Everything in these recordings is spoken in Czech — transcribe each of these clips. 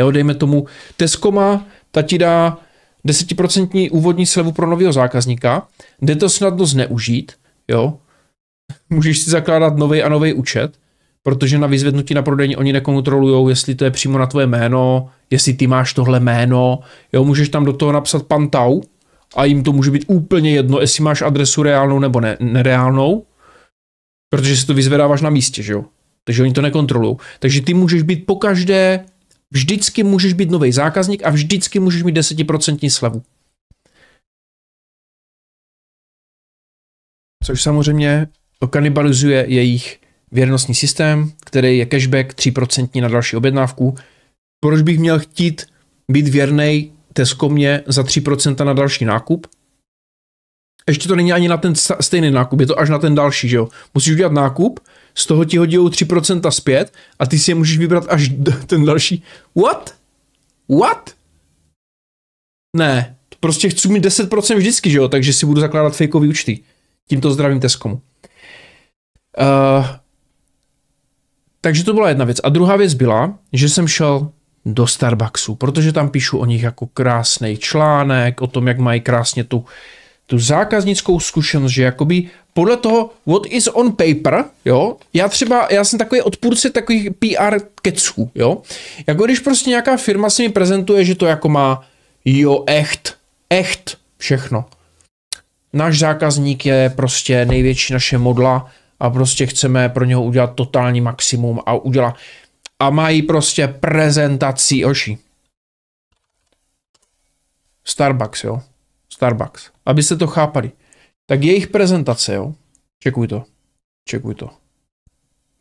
Jo, dejme tomu, Tesco má, ta ti dá 10% úvodní slevu pro nového zákazníka, jde to snadno zneužít, jo. Můžeš si zakládat nový a nový účet, protože na vyzvednutí na prodejní oni nekontrolují, jestli to je přímo na tvoje jméno, jestli ty máš tohle jméno, jo, můžeš tam do toho napsat Pantau a jim to může být úplně jedno, jestli máš adresu reálnou nebo ne, nereálnou, protože si to vyzvedáváš na místě, že jo. Takže oni to nekontrolují. Takže ty můžeš být po každé Vždycky můžeš být nový zákazník a vždycky můžeš mít 10% slevu. Což samozřejmě to kanibalizuje jejich věrnostní systém, který je cashback 3% na další objednávku. Proč bych měl chtít být věrný Tesco mě za 3% na další nákup? Ještě to není ani na ten stejný nákup, je to až na ten další, že jo? Musíš udělat nákup, z toho ti hodí 3% zpět a ty si je můžeš vybrat až ten další. What? What? Ne, prostě chci mít 10% vždycky, že jo, takže si budu zakládat fejkový účty. Tímto zdravím Teskomu. Uh, eh, takže to byla jedna věc. A druhá věc byla, že jsem šel do Starbucksu, protože tam píšu o nich jako krásný článek, o tom, jak mají krásně tu tu zákaznickou zkušenost, že jakoby podle toho what is on paper, jo, já třeba, já jsem takový odpůrce takových PR keců, jo, jako když prostě nějaká firma si mi prezentuje, že to jako má, jo, echt, echt, všechno. Náš zákazník je prostě největší naše modla a prostě chceme pro něho udělat totální maximum a udělá. a mají prostě prezentaci, oši. Starbucks, jo. Starbucks, aby se to chápali. Tak jejich prezentace, jo, čekuj to, čekuj to.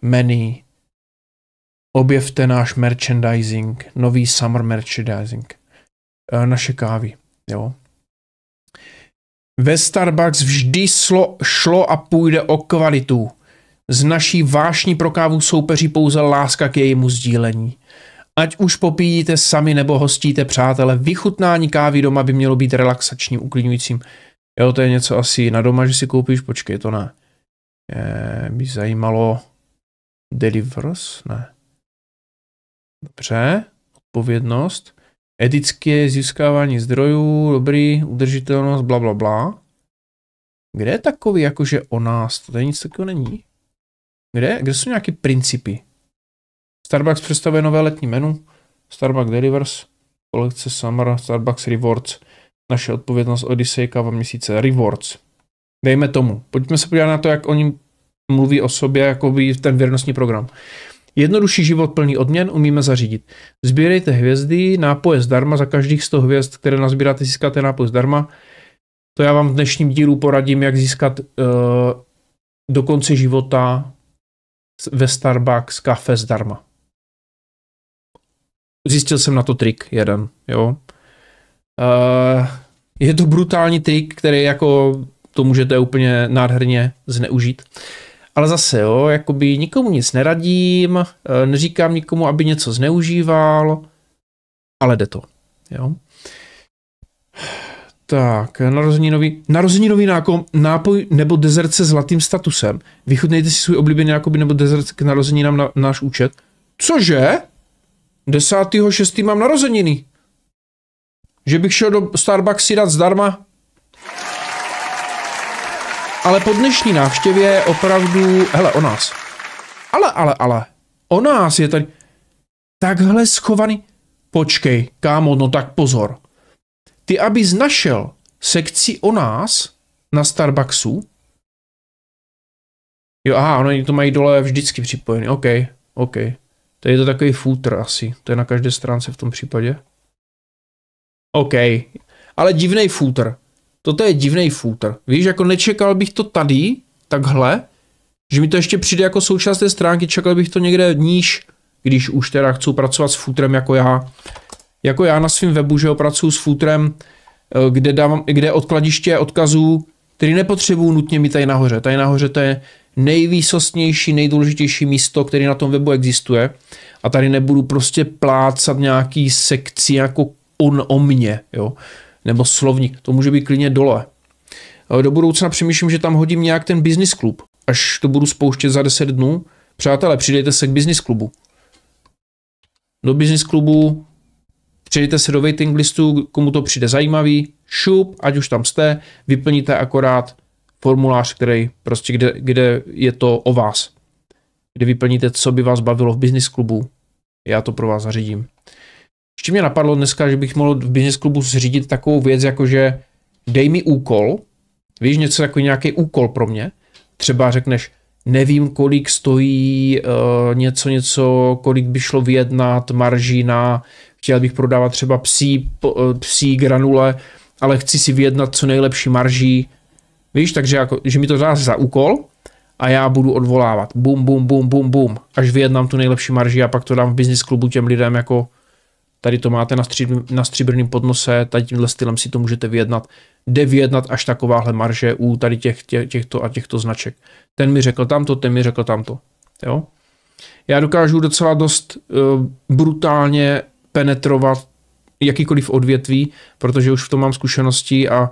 Menu, objevte náš merchandising, nový summer merchandising, eh, naše kávy, jo. Ve Starbucks vždy šlo, šlo a půjde o kvalitu. Z naší vášní pro kávu soupeří pouze láska k jejímu sdílení. Ať už popijíte sami nebo hostíte přátele, vychutnání kávy doma by mělo být relaxačním, uklidňujícím. Jo, to je něco asi na doma, že si koupíš, počkej, to ne. Je, by zajímalo delivers, ne. Dobře, odpovědnost. Etické získávání zdrojů, dobrý, udržitelnost, bla, bla, bla. Kde je takový jakože o nás? To tady nic takového není. Kde, kde jsou nějaké principy? Starbucks představuje nové letní menu, Starbucks Delivers, kolekce Summer, Starbucks Rewards, naše odpovědnost Odyssey, kava měsíce, Rewards. Dejme tomu. Pojďme se podívat na to, jak oni mluví o sobě, jako by ten věrnostní program. Jednodušší život plný odměn umíme zařídit. Sbírejte hvězdy, nápoje zdarma, za každých 100 hvězd, které nazbíráte, získáte nápoj zdarma. To já vám v dnešním dílu poradím, jak získat uh, do konce života ve Starbucks kafe zdarma zjistil jsem na to trik jeden, jo. Uh, je to brutální trik, který jako to můžete úplně nádherně zneužít. Ale zase, jo, jakoby nikomu nic neradím, eh, neříkám nikomu, aby něco zneužíval, ale jde to, jo. Tak, narozeninový, narozeninový nákom, nápoj nebo dezert se zlatým statusem. Vychutnejte si svůj oblíbený nákoby nebo dezert k narozeninám na náš účet. Cože? 10.6. mám narozeniny. Že bych šel do Starbucks si dát zdarma. Ale po dnešní návštěvě opravdu... Hele, o nás. Ale, ale, ale. O nás je tady... Takhle schovaný... Počkej, kámo, no tak pozor. Ty, abys našel sekci o nás na Starbucksu... Jo, aha, oni to mají dole vždycky připojený. OK, OK. Tady je to takový footer asi, to je na každé stránce v tom případě. OK, ale divný footer. Toto je divný footer. Víš, jako nečekal bych to tady, takhle, že mi to ještě přijde jako součást té stránky, čekal bych to někde níž, když už teda chci pracovat s footerem jako já. Jako já na svém webu, že pracuji s footerem, eh, kde, dám, kde odkladiště odkazů, který nepotřebuju nutně mi tady nahoře. Tady nahoře to je nejvýsostnější, nejdůležitější místo, které na tom webu existuje. A tady nebudu prostě plácat nějaký sekci jako on o mě, jo? nebo slovník, to může být klidně dole. Do budoucna přemýšlím, že tam hodím nějak ten business klub, až to budu spouštět za 10 dnů. Přátelé, přidejte se k business klubu. Do business klubu přidejte se do waiting listu, komu to přijde zajímavý, šup, ať už tam jste, vyplníte akorát formulář, který prostě, kde, kde je to o vás. Kde vyplníte, co by vás bavilo v business klubu. Já to pro vás zařídím. Ještě mě napadlo dneska, že bych mohl v business klubu zřídit takovou věc, jako že dej mi úkol, víš, něco jako nějaký úkol pro mě. Třeba řekneš, nevím, kolik stojí uh, něco, něco, kolik by šlo vyjednat, marží na, chtěl bych prodávat třeba psí, eh, psí granule, ale chci si vyjednat co nejlepší marží, Víš, takže jako, že mi to dá za úkol a já budu odvolávat. Bum, bum, bum, bum, bum. Až vyjednám tu nejlepší marži a pak to dám v business klubu těm lidem jako tady to máte na, stříbr, na stříbrném podnose, tady tímhle stylem si to můžete vyjednat. Jde vyjednat až takováhle marže u tady těch, tě, těchto a těchto značek. Ten mi řekl tamto, ten mi řekl tamto. Jo? Já dokážu docela dost uh, brutálně penetrovat jakýkoliv odvětví, protože už v tom mám zkušenosti a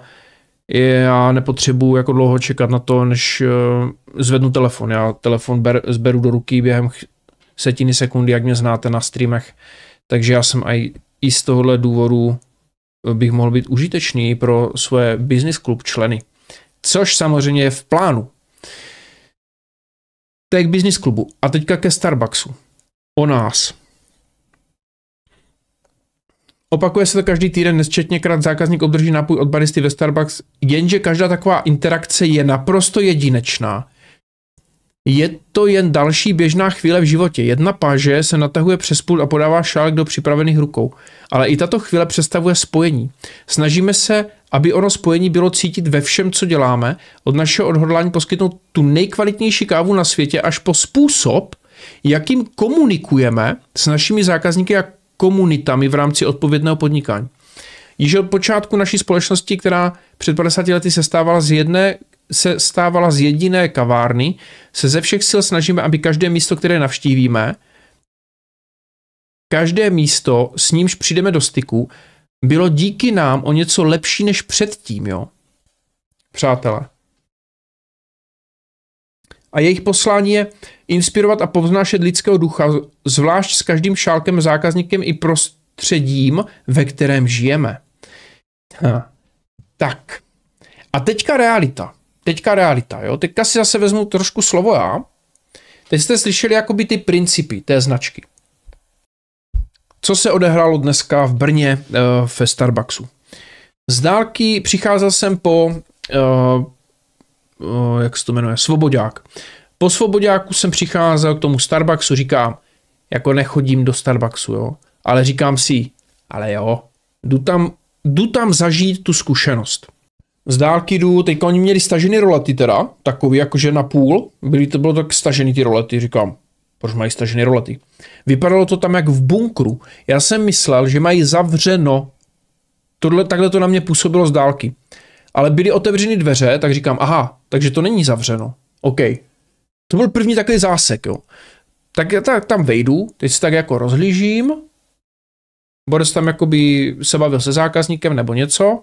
já nepotřebuju jako dlouho čekat na to, než eh, zvednu telefon. Já telefon ber, zberu do ruky během setiny sekundy, jak mě znáte na streamech. Takže já jsem aj, i z tohohle důvodu eh, bych mohl být užitečný pro svoje business klub členy. Což samozřejmě je v plánu. Tak business klubu. A teďka ke Starbucksu. O nás. Opakuje se to každý týden, nesčetněkrát zákazník obdrží nápoj od baristy ve Starbucks, jenže každá taková interakce je naprosto jedinečná. Je to jen další běžná chvíle v životě. Jedna paže se natahuje přes půl a podává šálek do připravených rukou. Ale i tato chvíle představuje spojení. Snažíme se, aby ono spojení bylo cítit ve všem, co děláme, od našeho odhodlání poskytnout tu nejkvalitnější kávu na světě až po způsob, jakým komunikujeme s našimi zákazníky a komunitami v rámci odpovědného podnikání. Již od počátku naší společnosti, která před 50 lety se stávala z jedné se stávala z jediné kavárny, se ze všech sil snažíme, aby každé místo, které navštívíme, každé místo, s nímž přijdeme do styku, bylo díky nám o něco lepší než předtím, jo? Přátelé a jejich poslání je inspirovat a povznášet lidského ducha, zvlášť s každým šálkem, zákazníkem i prostředím, ve kterém žijeme. Ha. Tak. A teďka realita. Teďka realita, jo. Teďka si zase vezmu trošku slovo já. Teď jste slyšeli jakoby ty principy té značky. Co se odehrálo dneska v Brně eh, ve Starbucksu? Z dálky přicházel jsem po eh, jak se to jmenuje, Svoboďák. Po Svoboďáku jsem přicházel k tomu Starbucksu, říkám, jako nechodím do Starbucksu, jo, ale říkám si, ale jo, jdu tam, jdu tam zažít tu zkušenost. Z dálky jdu, teďka oni měli stažený rolety teda, takový jakože na půl, byly to bylo tak stažený ty rolety, říkám, proč mají stažený rolety. Vypadalo to tam jak v bunkru. Já jsem myslel, že mají zavřeno. Tohle, takhle to na mě působilo z dálky ale byly otevřeny dveře, tak říkám, aha, takže to není zavřeno. OK. To byl první takový zásek, jo. Tak já tam vejdu, teď se tak jako bude se tam jakoby se bavil se zákazníkem nebo něco.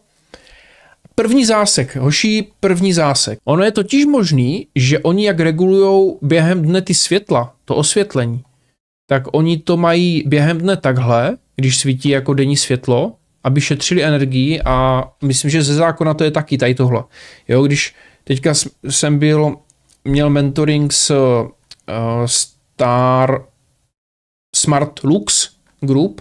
První zásek, hoší první zásek. Ono je totiž možný, že oni jak regulujou během dne ty světla, to osvětlení, tak oni to mají během dne takhle, když svítí jako denní světlo, aby šetřili energii a myslím, že ze zákona to je taky tady tohle. Jo, když teďka jsem byl, měl mentoring s uh, Star Smart Lux Group,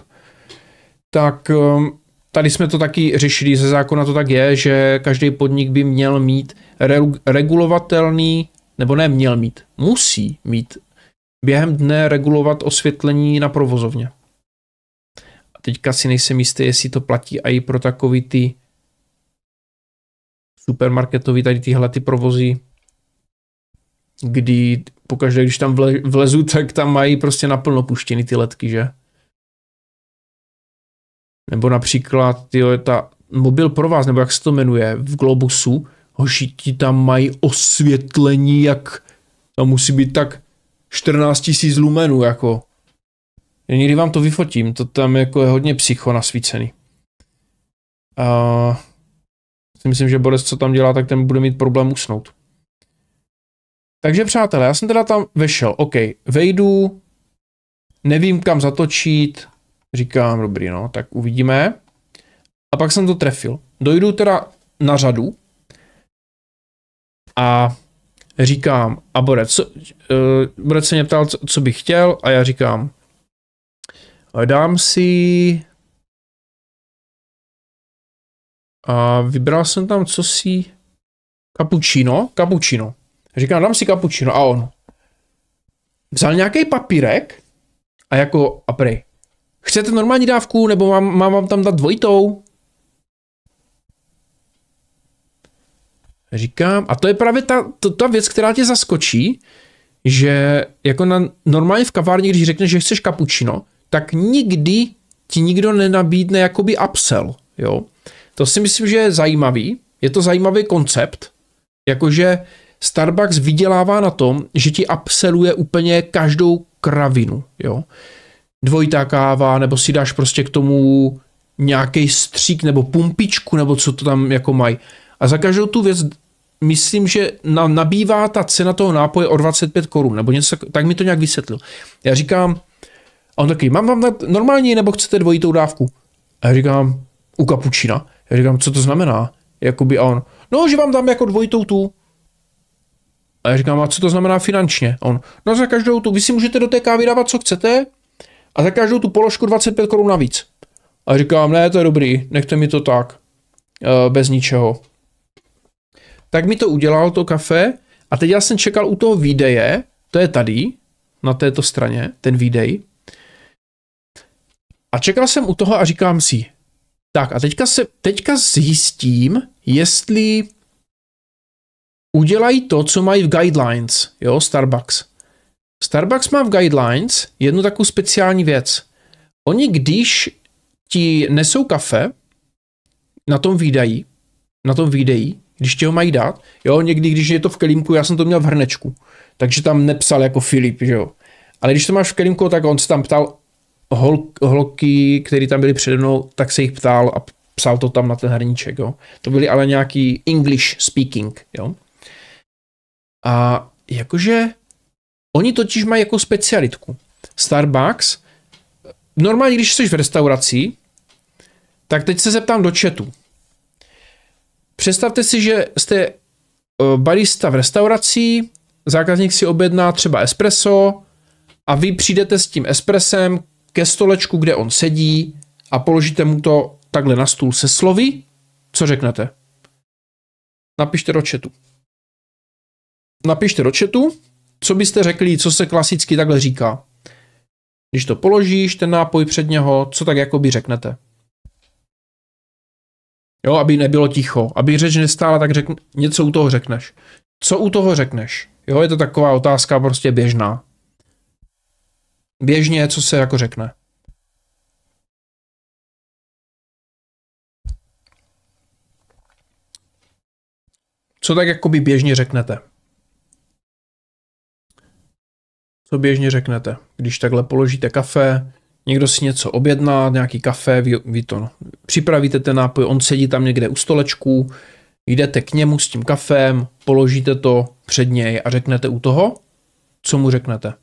tak um, tady jsme to taky řešili, ze zákona to tak je, že každý podnik by měl mít re- regulovatelný, nebo ne měl mít, musí mít během dne regulovat osvětlení na provozovně teďka si nejsem jistý, jestli to platí i pro takový ty supermarketový tady tyhle ty provozy, kdy pokaždé, když tam vlezu, tak tam mají prostě naplno puštěny ty letky, že? Nebo například, je ta mobil pro vás, nebo jak se to jmenuje, v Globusu, hoši ti tam mají osvětlení, jak tam musí být tak 14 000 lumenů, jako. Já někdy vám to vyfotím, to tam jako je hodně psycho nasvícený. A si myslím, že Boris, co tam dělá, tak ten bude mít problém usnout. Takže přátelé, já jsem teda tam vešel, OK, vejdu, nevím kam zatočit, říkám, dobrý, no, tak uvidíme. A pak jsem to trefil. Dojdu teda na řadu a říkám, a Borec, co, uh, Borec se mě ptal, co, co bych chtěl a já říkám, Dám si... A vybral jsem tam co si... Kapučino? Kapučino. Říkám, dám si kapučino a on. Vzal nějaký papírek a jako, a prej, chcete normální dávku nebo mám, mám vám tam dát dvojitou? Říkám, a to je právě ta, to, ta věc, která tě zaskočí, že jako na, normálně v kavárně, když řekneš, že chceš kapučino, tak nikdy ti nikdo nenabídne jakoby upsell, jo. To si myslím, že je zajímavý, je to zajímavý koncept, jakože Starbucks vydělává na tom, že ti upselluje úplně každou kravinu, jo. Dvojitá káva, nebo si dáš prostě k tomu nějaký střík nebo pumpičku, nebo co to tam jako mají. A za každou tu věc myslím, že na, nabývá ta cena toho nápoje o 25 korun, nebo něco, tak mi to nějak vysvětlil. Já říkám, a on taky, mám vám dát normální nebo chcete dvojitou dávku? A já říkám, u kapučina. Já říkám, co to znamená? Jakoby a on, no, že vám dám jako dvojitou tu. A já říkám, a co to znamená finančně? A on, no za každou tu, vy si můžete do té kávy dávat, co chcete, a za každou tu položku 25 korun navíc. A já říkám, ne, to je dobrý, nechte mi to tak, eh, bez ničeho. Tak mi to udělal to kafe a teď já jsem čekal u toho výdeje, to je tady, na této straně, ten výdej, a čekal jsem u toho a říkám si, tak a teďka, se, teďka zjistím, jestli udělají to, co mají v guidelines, jo, Starbucks. Starbucks má v guidelines jednu takovou speciální věc. Oni, když ti nesou kafe na tom výdají, na tom výdejí, když ti ho mají dát, jo, někdy, když je to v kelímku, já jsem to měl v hrnečku, takže tam nepsal jako Filip, že jo. Ale když to máš v kelímku, tak on se tam ptal, hol, holky, které tam byly přede mnou, tak se jich ptal a psal to tam na ten hrníček. Jo. To byly ale nějaký English speaking. Jo. A jakože oni totiž mají jako specialitku. Starbucks, normálně když jsi v restauraci, tak teď se zeptám do chatu. Představte si, že jste eh, barista v restauraci, zákazník si objedná třeba espresso a vy přijdete s tím espresem ke stolečku, kde on sedí a položíte mu to takhle na stůl se slovy, co řeknete? Napište do chatu. Napište do chatu, co byste řekli, co se klasicky takhle říká. Když to položíš, ten nápoj před něho, co tak jako by řeknete. Jo, aby nebylo ticho, aby řeč nestála, tak řekne, něco u toho řekneš. Co u toho řekneš? Jo, je to taková otázka prostě běžná běžně, co se jako řekne. Co tak jakoby běžně řeknete? Co běžně řeknete? Když takhle položíte kafe, někdo si něco objedná, nějaký kafe, vy, vy to no, připravíte ten nápoj, on sedí tam někde u stolečku, jdete k němu s tím kafem, položíte to před něj a řeknete u toho, co mu řeknete.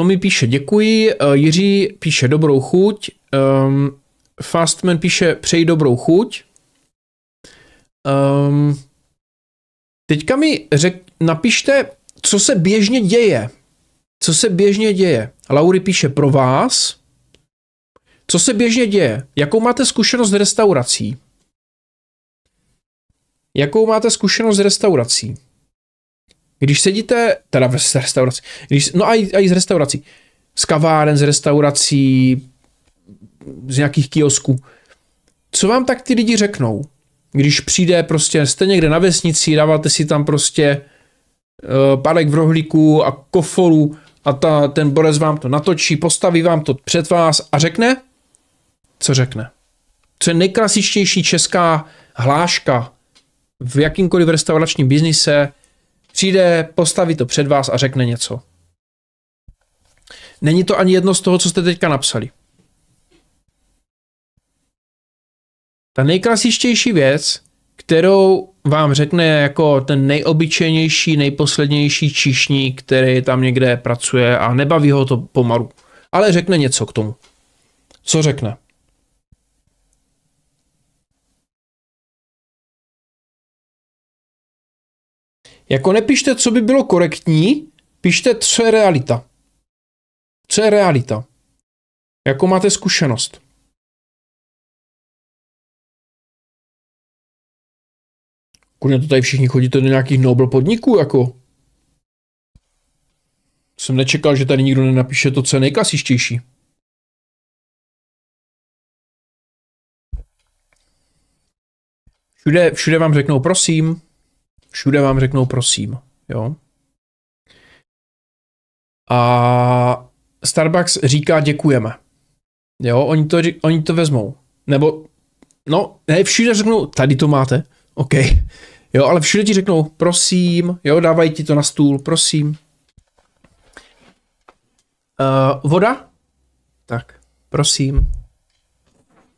To mi píše děkuji, e, Jiří píše dobrou chuť, um, Fastman píše přeji dobrou chuť. Um, teďka mi řek, napište, co se běžně děje. Co se běžně děje? Laury píše pro vás. Co se běžně děje? Jakou máte zkušenost s restaurací? Jakou máte zkušenost s restaurací? Když sedíte, teda v restauraci, když, no a i, a i z restaurací, z kaváren, z restaurací, z nějakých kiosků, co vám tak ty lidi řeknou? Když přijde prostě, jste někde na vesnici, dáváte si tam prostě uh, párek v rohlíku a kofolu a ta, ten borec vám to natočí, postaví vám to před vás a řekne, co řekne. Co je nejklasičtější česká hláška v jakýmkoliv restauračním biznise, Přijde, postaví to před vás a řekne něco. Není to ani jedno z toho, co jste teďka napsali. Ta nejklasičtější věc, kterou vám řekne jako ten nejobyčejnější, nejposlednější číšník, který tam někde pracuje a nebaví ho to pomalu. Ale řekne něco k tomu. Co řekne? Jako nepište, co by bylo korektní, pište, co je realita. Co je realita? Jakou máte zkušenost? Kurně to tady všichni chodíte do nějakých Nobel podniků, jako. Jsem nečekal, že tady nikdo nenapíše to, co je nejklasičtější. Všude, všude vám řeknou prosím, Všude vám řeknou prosím, jo. A Starbucks říká děkujeme. Jo, oni to, oni to vezmou. Nebo, no, ne, všude řeknou, tady to máte, OK. Jo, ale všude ti řeknou, prosím, jo, dávají ti to na stůl, prosím. Uh, voda? Tak, prosím.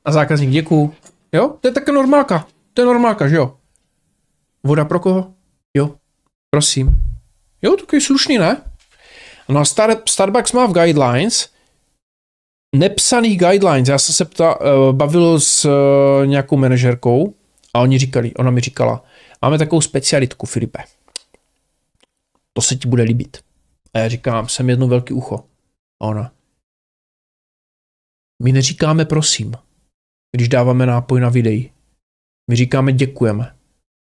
A zákazník děkuju. Jo, to je také normálka. To je normálka, že jo? Voda pro koho? Jo, prosím. Jo, takový slušný, ne? No a Star, Starbucks má v guidelines, nepsaný guidelines, já jsem se pta, eh, bavil s eh, nějakou manažerkou a oni říkali, ona mi říkala, máme takovou specialitku, Filipe, to se ti bude líbit. A já říkám, jsem jedno velký ucho. A ona, my neříkáme prosím, když dáváme nápoj na videí. My říkáme děkujeme.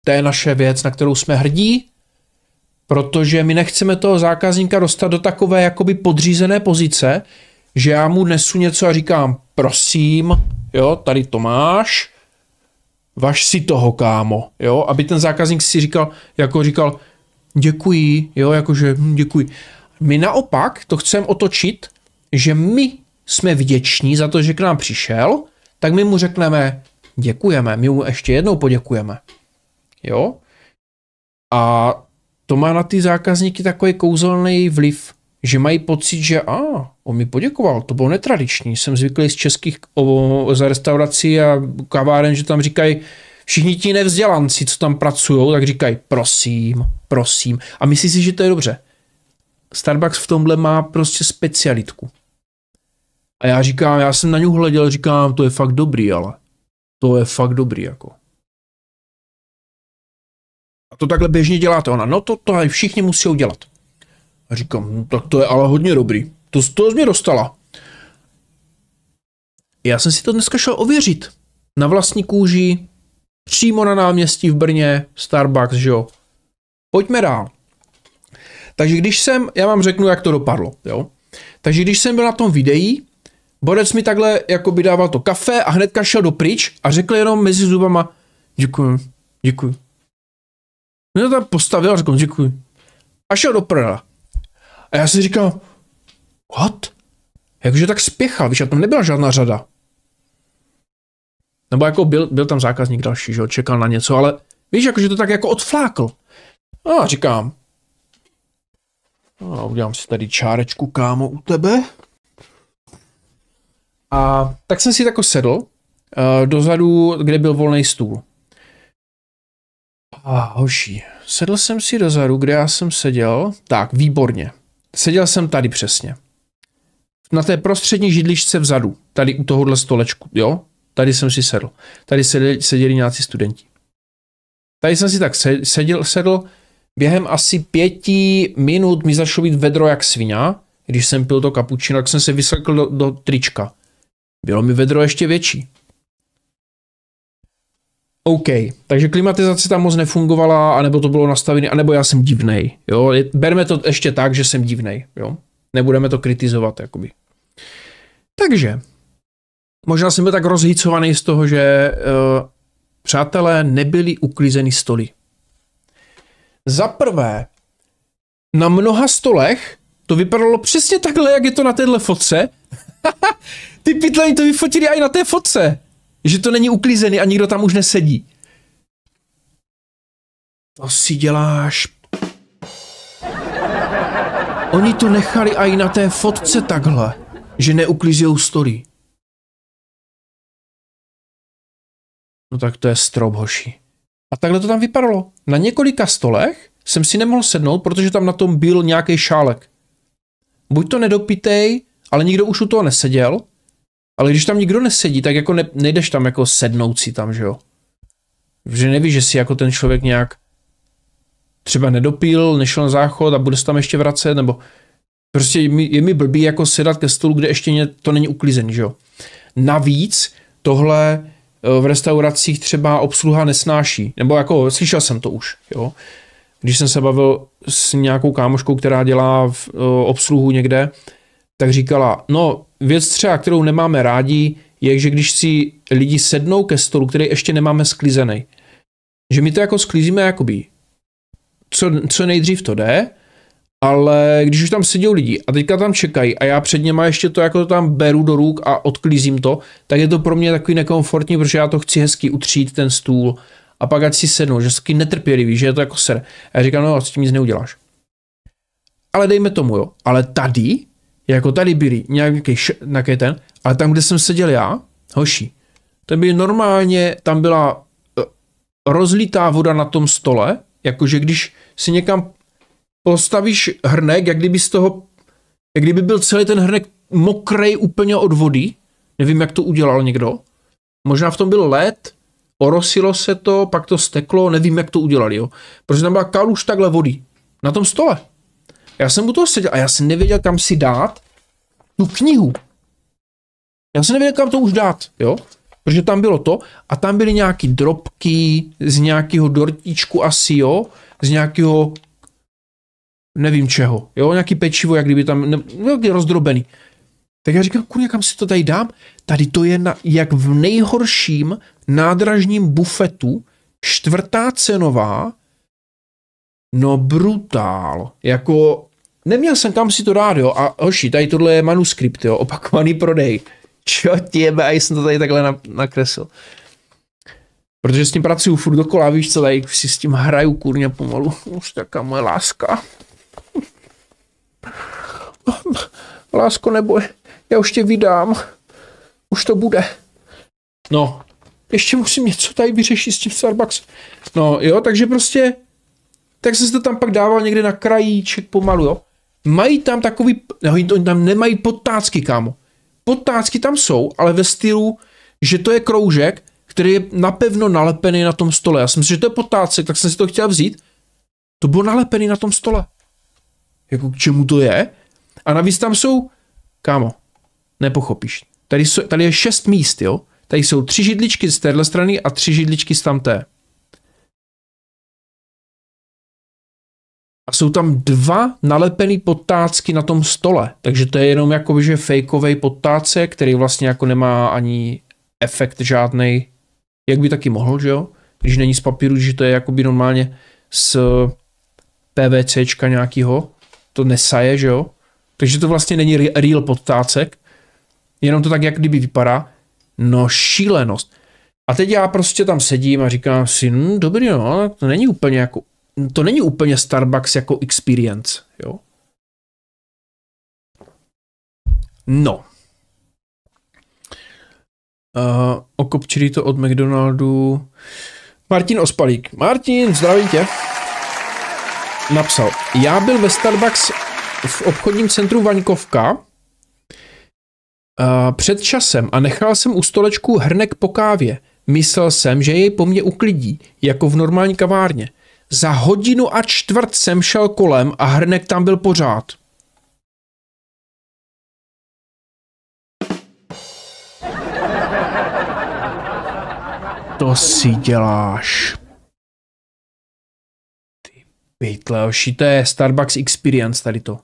To je naše věc, na kterou jsme hrdí, protože my nechceme toho zákazníka dostat do takové jakoby podřízené pozice, že já mu nesu něco a říkám, prosím, jo, tady to máš, vaš si toho, kámo, jo, aby ten zákazník si říkal, jako říkal, děkuji, jo, jakože hm, děkuji. My naopak to chceme otočit, že my jsme vděční za to, že k nám přišel, tak my mu řekneme, děkujeme, my mu ještě jednou poděkujeme jo. A to má na ty zákazníky takový kouzelný vliv, že mají pocit, že a, ah, on mi poděkoval, to bylo netradiční, jsem zvyklý z českých o, za restaurací a kaváren, že tam říkají, všichni ti nevzdělanci, co tam pracují, tak říkají prosím, prosím. A myslí si, že to je dobře. Starbucks v tomhle má prostě specialitku. A já říkám, já jsem na něj hleděl, říkám, to je fakt dobrý, ale to je fakt dobrý, jako. A to takhle běžně děláte. Ona, no to, to všichni musí udělat. A říkám, no tak to je ale hodně dobrý. To, to z mě dostala. Já jsem si to dneska šel ověřit. Na vlastní kůži, přímo na náměstí v Brně, Starbucks, že jo. Pojďme dál. Takže když jsem, já vám řeknu, jak to dopadlo, jo. Takže když jsem byl na tom videí, Borec mi takhle jako by dával to kafe a hnedka šel do pryč a řekl jenom mezi zubama, děkuji, děkuji, mě to tam postavil a řekl, děkuji. A šel do prdela. A já si říkal, what? Jakže tak spěchal, víš, a tam nebyla žádná řada. Nebo jako byl, byl tam zákazník další, že jo, čekal na něco, ale víš, jakože to tak jako odflákl. A říkám, a no, udělám si tady čárečku, kámo, u tebe. A tak jsem si tako sedl uh, dozadu, kde byl volný stůl. A hoší, sedl jsem si dozadu, kde já jsem seděl. Tak, výborně. Seděl jsem tady přesně. Na té prostřední židličce vzadu, tady u tohohle stolečku, jo? Tady jsem si sedl. Tady seděli, seděli nějací studenti. Tady jsem si tak seděl, sedl. Během asi pěti minut mi začalo být vedro jak svině. Když jsem pil to kapučino, tak jsem se vyslekl do, do trička. Bylo mi vedro ještě větší. OK, takže klimatizace tam moc nefungovala, anebo to bylo nastavené, anebo já jsem divnej, jo, berme to ještě tak, že jsem divnej, jo, nebudeme to kritizovat, jakoby. Takže, možná jsem byl tak rozhýcovaný z toho, že uh, přátelé nebyli uklizeny stoly. Za prvé, na mnoha stolech to vypadalo přesně takhle, jak je to na téhle fotce. Ty pytlení to vyfotili i na té fotce. Že to není uklizený a nikdo tam už nesedí. To si děláš. Oni to nechali i na té fotce takhle, že neuklízejou story. No tak to je strop, hoši. A takhle to tam vypadalo. Na několika stolech jsem si nemohl sednout, protože tam na tom byl nějaký šálek. Buď to nedopitej, ale nikdo už u toho neseděl, ale když tam nikdo nesedí, tak jako ne, nejdeš tam jako sednout si tam, že jo. Že nevíš, že si jako ten člověk nějak třeba nedopil, nešel na záchod a bude se tam ještě vracet, nebo prostě je mi, je mi blbý jako sedat ke stolu, kde ještě to není uklizený, že jo. Navíc tohle eh, v restauracích třeba obsluha nesnáší, nebo jako slyšel jsem to už, jo. Když jsem se bavil s nějakou kámoškou, která dělá v, eh, obsluhu někde, tak říkala, no věc třeba, kterou nemáme rádi, je, že když si lidi sednou ke stolu, který ještě nemáme sklizený, že my to jako sklízíme jakoby co, co nejdřív to jde, ale když už tam sedí lidi a teďka tam čekají a já před něma ještě to jako to tam beru do ruk a odklízím to, tak je to pro mě takový nekomfortní, protože já to chci hezky utřít ten stůl a pak ať si sednu, že jsem netrpělivý, že je to jako ser. A já říkám, no a s tím nic neuděláš. Ale dejme tomu, jo. Ale tady jako tady byli, nějaký, nějaký ten, ale tam, kde jsem seděl já, hoši, tam by normálně, tam byla eh, rozlitá voda na tom stole, jakože když si někam postavíš hrnek, jak kdyby z toho, jak kdyby byl celý ten hrnek mokrej úplně od vody, nevím, jak to udělal někdo, možná v tom byl led, orosilo se to, pak to steklo, nevím, jak to udělali, jo. Protože tam byla kaluš takhle vody, na tom stole. Já jsem u toho seděl a já jsem nevěděl, kam si dát tu knihu. Já jsem nevěděl, kam to už dát, jo? Protože tam bylo to a tam byly nějaký drobky z nějakého dortičku asi, jo? Z nějakého nevím čeho, jo? Nějaký pečivo, jak kdyby tam, ne, rozdrobený. Tak já říkám, kurňa, kam si to tady dám? Tady to je na, jak v nejhorším nádražním bufetu, čtvrtá cenová, no brutál. Jako neměl jsem kam si to dát, jo, a hoši, tady tohle je manuskript, jo, opakovaný prodej. Čo těbe, a jsem to tady takhle nakresl. Protože s tím pracuju furt dokola, víš co, tady si s tím hraju kurně pomalu. Už taká moje láska. Lásko neboj, já už tě vydám. Už to bude. No, ještě musím něco tady vyřešit s tím Starbucks. No jo, takže prostě, tak jsem se to tam pak dával někde na krajíček pomalu, jo. Mají tam takový, no, oni tam nemají podtácky, kámo. Podtácky tam jsou, ale ve stylu, že to je kroužek, který je napevno nalepený na tom stole. Já jsem si, že to je podtácek, tak jsem si to chtěl vzít. To bylo nalepený na tom stole. Jako k čemu to je? A navíc tam jsou, kámo, nepochopíš. Tady, jsou, tady je šest míst, jo? Tady jsou tři židličky z téhle strany a tři židličky z tamté. a jsou tam dva nalepený podtácky na tom stole, takže to je jenom jako že fakeový podtáce, který vlastně jako nemá ani efekt žádný, jak by taky mohl, že jo? Když není z papíru, že to je jakoby normálně z PVCčka nějakýho, to nesaje, že jo? Takže to vlastně není real podtácek, jenom to tak jak kdyby vypadá. No šílenost. A teď já prostě tam sedím a říkám si, hm, dobrý no, to není úplně jako to není úplně Starbucks jako experience, jo. No. Uh, eh, okopčili to od McDonaldu. Martin Ospalík. Martin, zdravím tě. Napsal. Já byl ve Starbucks v obchodním centru Vaňkovka uh, před časem a nechal jsem u stolečku hrnek po kávě. Myslel jsem, že jej po mně uklidí, jako v normální kavárně. Za hodinu a čtvrt jsem šel kolem a hrnek tam byl pořád. To si děláš. Ty pejtle, oši, to je Starbucks Experience tady to.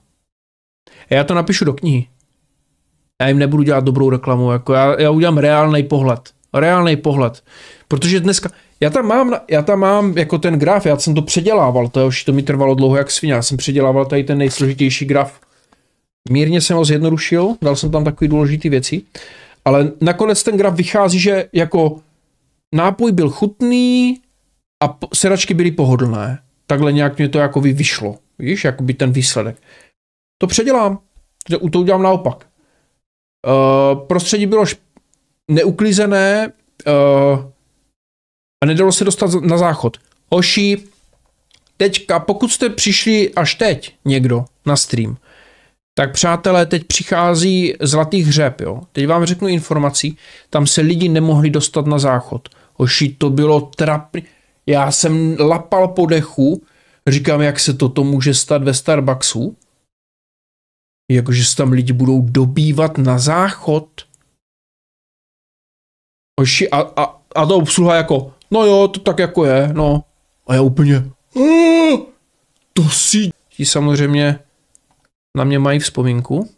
Já to napíšu do knihy. Já jim nebudu dělat dobrou reklamu, jako já, já udělám reálný pohled. Reálný pohled. Protože dneska, já tam mám, já tam mám jako ten graf, já jsem to předělával, to už to mi trvalo dlouho jak svině, já jsem předělával tady ten nejsložitější graf. Mírně jsem ho zjednodušil, dal jsem tam takové důležité věci, ale nakonec ten graf vychází, že jako nápoj byl chutný a sedačky byly pohodlné. Takhle nějak mě to jako by vyšlo, víš, jako by ten výsledek. To předělám, to udělám naopak. Uh, prostředí bylo neuklízené, uh, a nedalo se dostat na záchod. Hoši, teďka, pokud jste přišli až teď někdo na stream, tak přátelé, teď přichází zlatý hřeb, jo. Teď vám řeknu informací, tam se lidi nemohli dostat na záchod. Hoši, to bylo trapné. Já jsem lapal po dechu, říkám, jak se toto může stát ve Starbucksu. Jakože se tam lidi budou dobývat na záchod. Hoši, a, a, a to obsluha jako, no jo, to tak jako je, no. A já úplně, hm, to si... Ti samozřejmě na mě mají vzpomínku.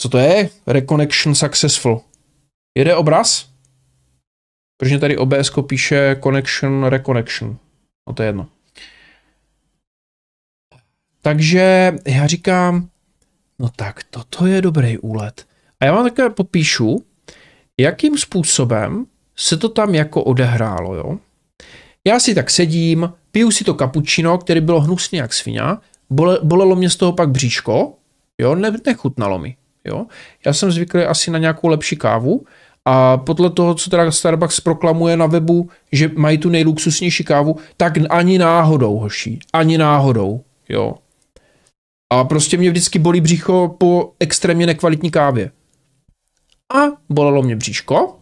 Co to je? Reconnection successful. Jede obraz? Protože tady OBS píše connection, reconnection. No to je jedno. Takže já říkám, no tak toto je dobrý úlet. A já vám také popíšu, jakým způsobem se to tam jako odehrálo, jo. Já si tak sedím, piju si to kapučino, který bylo hnusný jak svině, bole, bolelo mě z toho pak bříško, jo, ne, nechutnalo mi, jo. Já jsem zvyklý asi na nějakou lepší kávu a podle toho, co teda Starbucks proklamuje na webu, že mají tu nejluxusnější kávu, tak ani náhodou, hoší, ani náhodou, jo. A prostě mě vždycky bolí břicho po extrémně nekvalitní kávě. A bolelo mě bříško,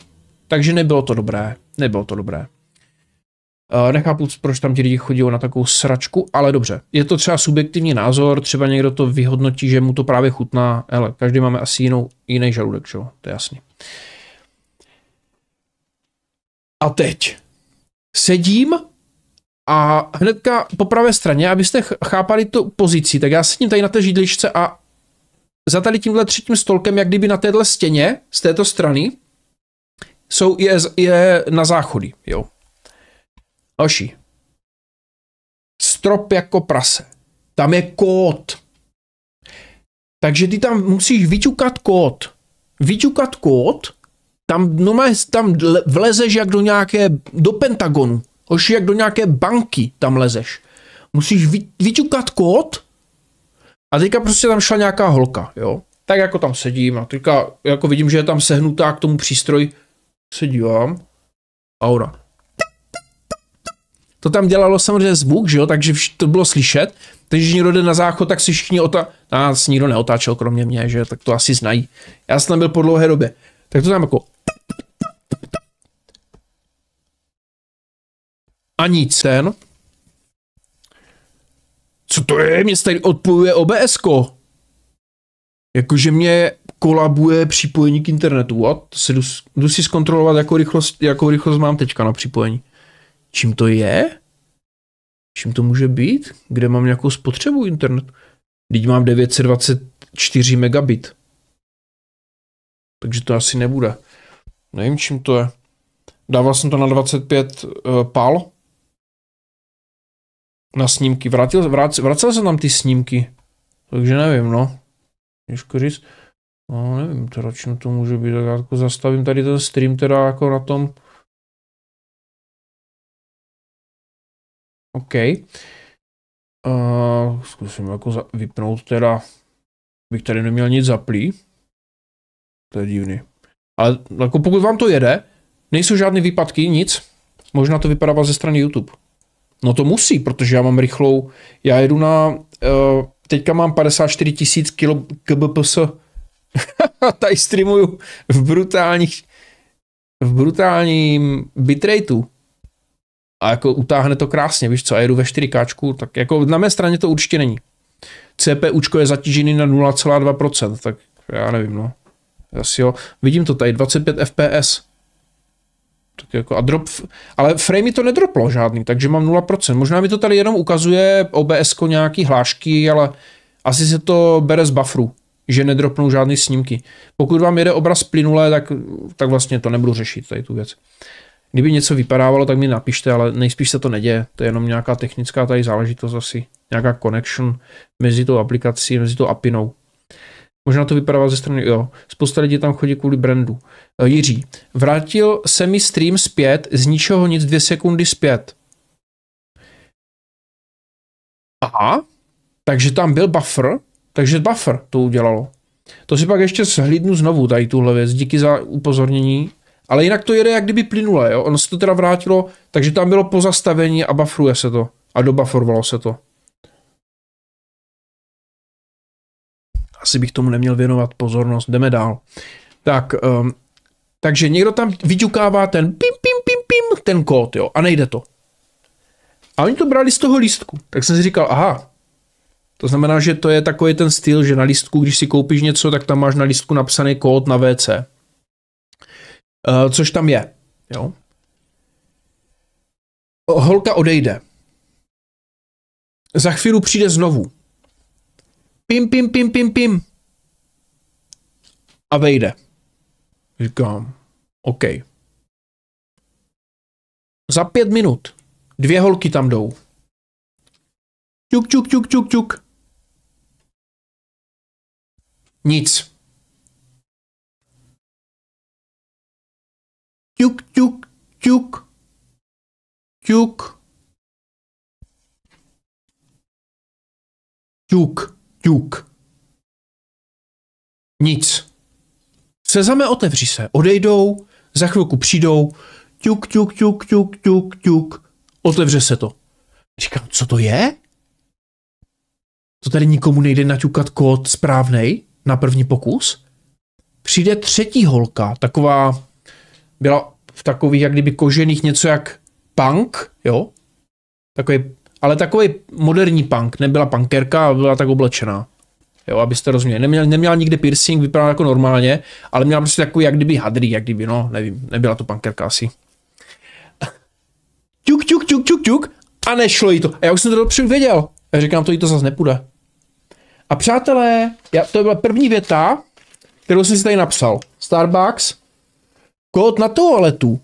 takže nebylo to dobré, nebylo to dobré. Eh, nechápu, proč tam ti lidi chodí na takovou sračku, ale dobře. Je to třeba subjektivní názor, třeba někdo to vyhodnotí, že mu to právě chutná. Ale každý máme asi jinou, jiný žaludek, čo? to je jasný. A teď sedím a hnedka po pravé straně, abyste chápali tu pozici, tak já sedím tady na té židličce a za tady tímhle třetím stolkem, jak kdyby na téhle stěně z této strany, jsou, je, je na záchodí, jo. Další. Strop jako prase. Tam je kód. Takže ty tam musíš vyťukat kód. Vyťukat kód, tam, no, tam vlezeš jak do nějaké, do Pentagonu. Hoši, jak do nějaké banky tam lezeš. Musíš vy, vyťukat kód a teďka prostě tam šla nějaká holka, jo. Tak jako tam sedím a teďka jako vidím, že je tam sehnutá k tomu přístroj, se dívám, aura. To tam dělalo samozřejmě zvuk, že jo, takže to bylo slyšet. Takže když někdo jde na záchod, tak si všichni ota... Nás nikdo neotáčel, kromě mě, že tak to asi znají. Já jsem tam byl po dlouhé době. Tak to tam jako... A nic ten. Co to je? Mě tady odpojuje obs -ko. Jakože mě kolabuje připojení k internetu a to si jdu, jdu si zkontrolovat, jakou rychlost, jakou rychlost mám teďka na připojení. Čím to je? Čím to může být? Kde mám nějakou spotřebu internetu? Teď mám 924 megabit. Takže to asi nebude. Nevím, čím to je. Dával jsem to na 25 uh, eh, pal. Na snímky. Vrátil, vrátil, vrátil jsem tam ty snímky. Takže nevím, no. Těžko říct. No, nevím, teda čím to může být, tak já jako zastavím tady ten stream teda jako na tom. OK. Uh, zkusím jako za, vypnout teda, bych tady neměl nic zaplý. To je divný. Ale jako pokud vám to jede, nejsou žádné výpadky, nic. Možná to vypadá ze strany YouTube. No to musí, protože já mám rychlou, já jedu na, uh, teďka mám 54 000 kbps tady streamuju v brutálních v brutálním bitrateu. A jako utáhne to krásně, víš co, a jedu ve 4K, tak jako na mé straně to určitě není. CPUčko je zatížený na 0,2%, tak já nevím, no. Asi jo. Vidím to tady, 25 FPS. Tak jako a drop, ale framey to nedroplo žádný, takže mám 0%. Možná mi to tady jenom ukazuje obs nějaký hlášky, ale asi se to bere z bufferu že nedropnou žádné snímky. Pokud vám jede obraz plynulé, tak, tak vlastně to nebudu řešit, tady tu věc. Kdyby něco vypadávalo, tak mi napište, ale nejspíš se to neděje. To je jenom nějaká technická tady záležitost asi. Nějaká connection mezi tou aplikací, mezi tou apinou. Možná to vypadá ze strany, jo. Spousta lidí tam chodí kvůli brandu. Eh, Jiří, vrátil se mi stream zpět, z ničeho nic dvě sekundy zpět. Aha, takže tam byl buffer, takže buffer to udělalo. To si pak ještě shlídnu znovu tady tuhle věc, díky za upozornění. Ale jinak to jede jak kdyby plynule, jo? Ono se to teda vrátilo, takže tam bylo pozastavení a bufferuje se to. A dobufferovalo se to. Asi bych tomu neměl věnovat pozornost. Jdeme dál. Tak, um, takže někdo tam vyťukává ten pim, pim, pim, pim, ten kód, jo, a nejde to. A oni to brali z toho lístku. Tak jsem si říkal, aha, to znamená, že to je takový ten styl, že na listku, když si koupíš něco, tak tam máš na listku napsaný kód na WC. Uh, eh, což tam je. Jo? Holka odejde. Za chvíli přijde znovu. Pim, pim, pim, pim, pim. A vejde. Říkám, OK. Za pět minut dvě holky tam jdou. Čuk, čuk, čuk, čuk, čuk. Nic. Ťuk, ťuk, ťuk. Ťuk. Ťuk, ťuk. Nic. Sezame, otevři se. Odejdou, za chvilku přijdou. Ťuk, ťuk, ťuk, ťuk, ťuk, ťuk. Otevře se to. Říkám, co to je? To tady nikomu nejde naťukat kód správnej? na první pokus. Přijde třetí holka, taková, byla v takových jak kdyby kožených něco jak punk, jo? Takový, ale takový moderní punk, nebyla punkerka, ale byla tak oblečená. Jo, abyste rozuměli. Neměla, neměla nikde piercing, vypadala jako normálně, ale měla prostě takový jak kdyby hadrý, jak kdyby, no, nevím, nebyla to punkerka asi. Čuk, čuk, čuk, čuk, čuk, a nešlo jí to. A já už jsem to dopředu věděl. Já říkám, to jí to zase nepůjde. A přátelé, já, to byla první věta, kterou jsem si tady napsal. Starbucks, kód na toaletu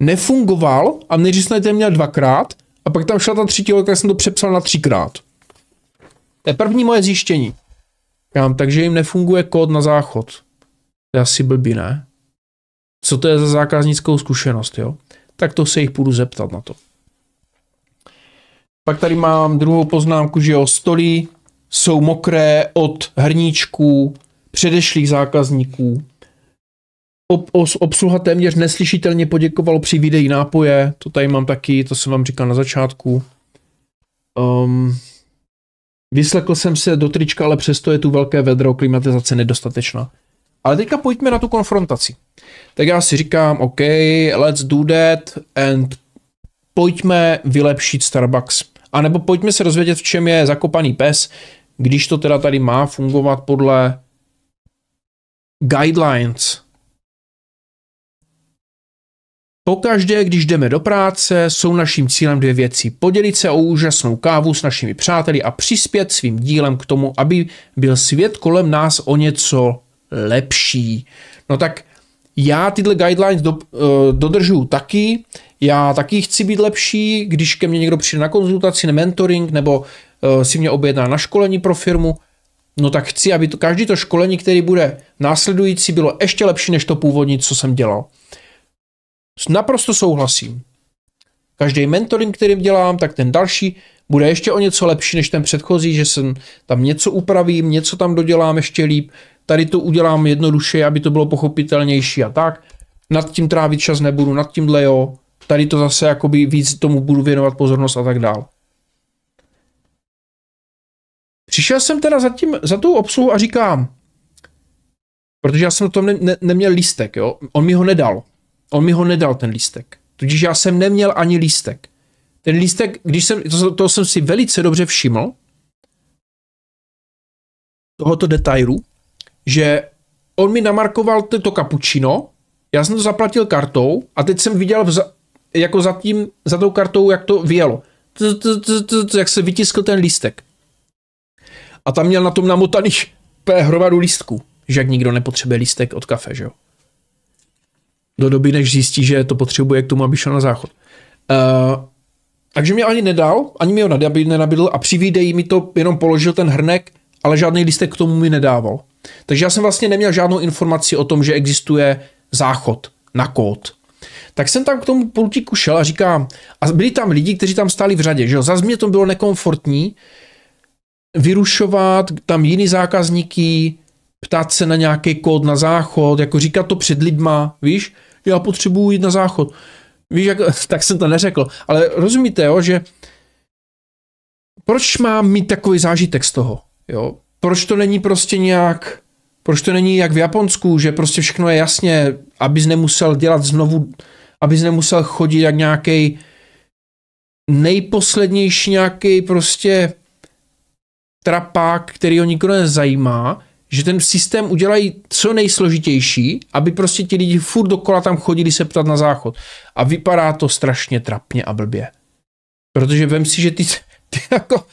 nefungoval a nejdřív jsem tady měl dvakrát a pak tam šla ta třetí loka, jsem to přepsal na třikrát. To je první moje zjištění. mám, takže jim nefunguje kód na záchod. To je asi blbý, ne? Co to je za zákaznickou zkušenost, jo? Tak to se jich půjdu zeptat na to. Pak tady mám druhou poznámku, že jo, stolí jsou mokré od hrníčků, předešlých zákazníků. Ob, os, obsluha téměř neslyšitelně poděkovalo při videí nápoje, to tady mám taky, to jsem vám říkal na začátku. Um, vyslekl jsem se do trička, ale přesto je tu velké vedro, klimatizace nedostatečná. Ale teďka pojďme na tu konfrontaci. Tak já si říkám, OK, let's do that and pojďme vylepšit Starbucks. A nebo pojďme se rozvědět, v čem je zakopaný pes, když to teda tady má fungovat podle guidelines. Pokaždé, když jdeme do práce, jsou naším cílem dvě věci. Podělit se o úžasnou kávu s našimi přáteli a přispět svým dílem k tomu, aby byl svět kolem nás o něco lepší. No tak já tyhle guidelines do, uh, eh, dodržuju taky, já taky chci být lepší, když ke mně někdo přijde na konzultaci, na mentoring, nebo Eh, si mě objedná na školení pro firmu, no tak chci, aby to, každý to školení, který bude následující, bylo ještě lepší než to původní, co jsem dělal. Naprosto souhlasím. Každý mentoring, kterým dělám, tak ten další bude ještě o něco lepší než ten předchozí, že jsem tam něco upravím, něco tam dodělám ještě líp, tady to udělám jednoduše, aby to bylo pochopitelnější a tak. Nad tím trávit čas nebudu, nad tímhle jo, tady to zase jakoby víc tomu budu věnovat pozornost a tak dále. Přišel jsem teda za, tím, za tou obsluhu a říkám, protože já jsem to ne, ne, neměl lístek, jo, on mi ho nedal. On mi ho nedal ten lístek. Tudíž já jsem neměl ani lístek. Ten lístek, když jsem, to, to jsem si velice dobře všiml, tohoto detailu, že on mi namarkoval to kapučino, já jsem to zaplatil kartou a teď jsem viděl vza, jako za tím, za tou kartou, jak to vyjelo. Jak se vytiskl ten lístek a tam měl na tom namotaných hromadu lístků, že jak nikdo nepotřebuje lístek od kafe, že jo. Do doby, než zjistí, že to potřebuje k tomu, aby šel na záchod. Uh, takže mě ani nedal, ani mi ho nenabídl a při výdeji mi to jenom položil ten hrnek, ale žádný lístek k tomu mi nedával. Takže já jsem vlastně neměl žádnou informaci o tom, že existuje záchod na kód. Tak jsem tam k tomu pultíku šel a říkám, a byli tam lidi, kteří tam stáli v řadě, že jo, zase mě to bylo nekomfortní, vyrušovat tam jiný zákazníky, ptát se na nějaký kód na záchod, jako říkat to před lidma, víš, já potřebuji jít na záchod. Víš, jak, tak jsem to neřekl, ale rozumíte, jo, že proč mám mít takový zážitek z toho, jo? Proč to není prostě nějak, proč to není jak v Japonsku, že prostě všechno je jasně, abys nemusel dělat znovu, abys nemusel chodit jak nějaký nejposlednější nějaký prostě trapák, který ho nikdo nezajímá, že ten systém udělají co nejsložitější, aby prostě ti lidi furt dokola tam chodili se ptat na záchod. A vypadá to strašně trapně a blbě. Protože vem si, že ty, ty jako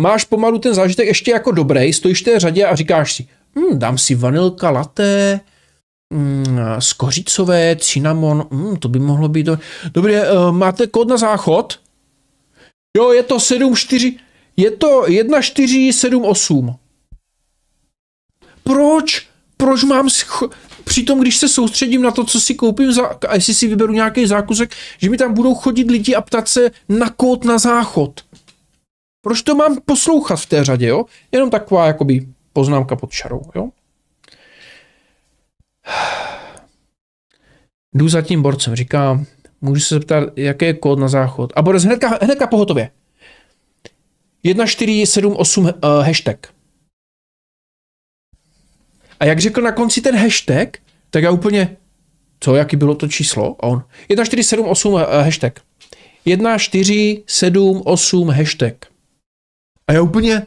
máš pomalu ten zážitek ještě jako dobrý, stojíš v té řadě a říkáš si, hm, dám si vanilka, latte, mm, hm, skořicové, cinnamon, mm, to by mohlo být. Do... Dobře, uh, máte kód na záchod? Jo, je to 74. Je to 1478. Proč? Proč mám scho- Přitom, když se soustředím na to, co si koupím za, a jestli si vyberu nějaký zákusek, že mi tam budou chodit lidi a ptat se na kód na záchod. Proč to mám poslouchat v té řadě, jo? Jenom taková, jakoby, poznámka pod čarou, jo? Jdu za tím borcem, říkám, můžu se zeptat, jaký je kód na záchod. A bude hnedka, hnedka pohotově. 1478 uh, eh, hashtag. A jak řekl na konci ten hashtag, tak já úplně, co, jaký bylo to číslo? A on, 1478 uh, eh, eh, hashtag. 1478 hashtag. A já úplně,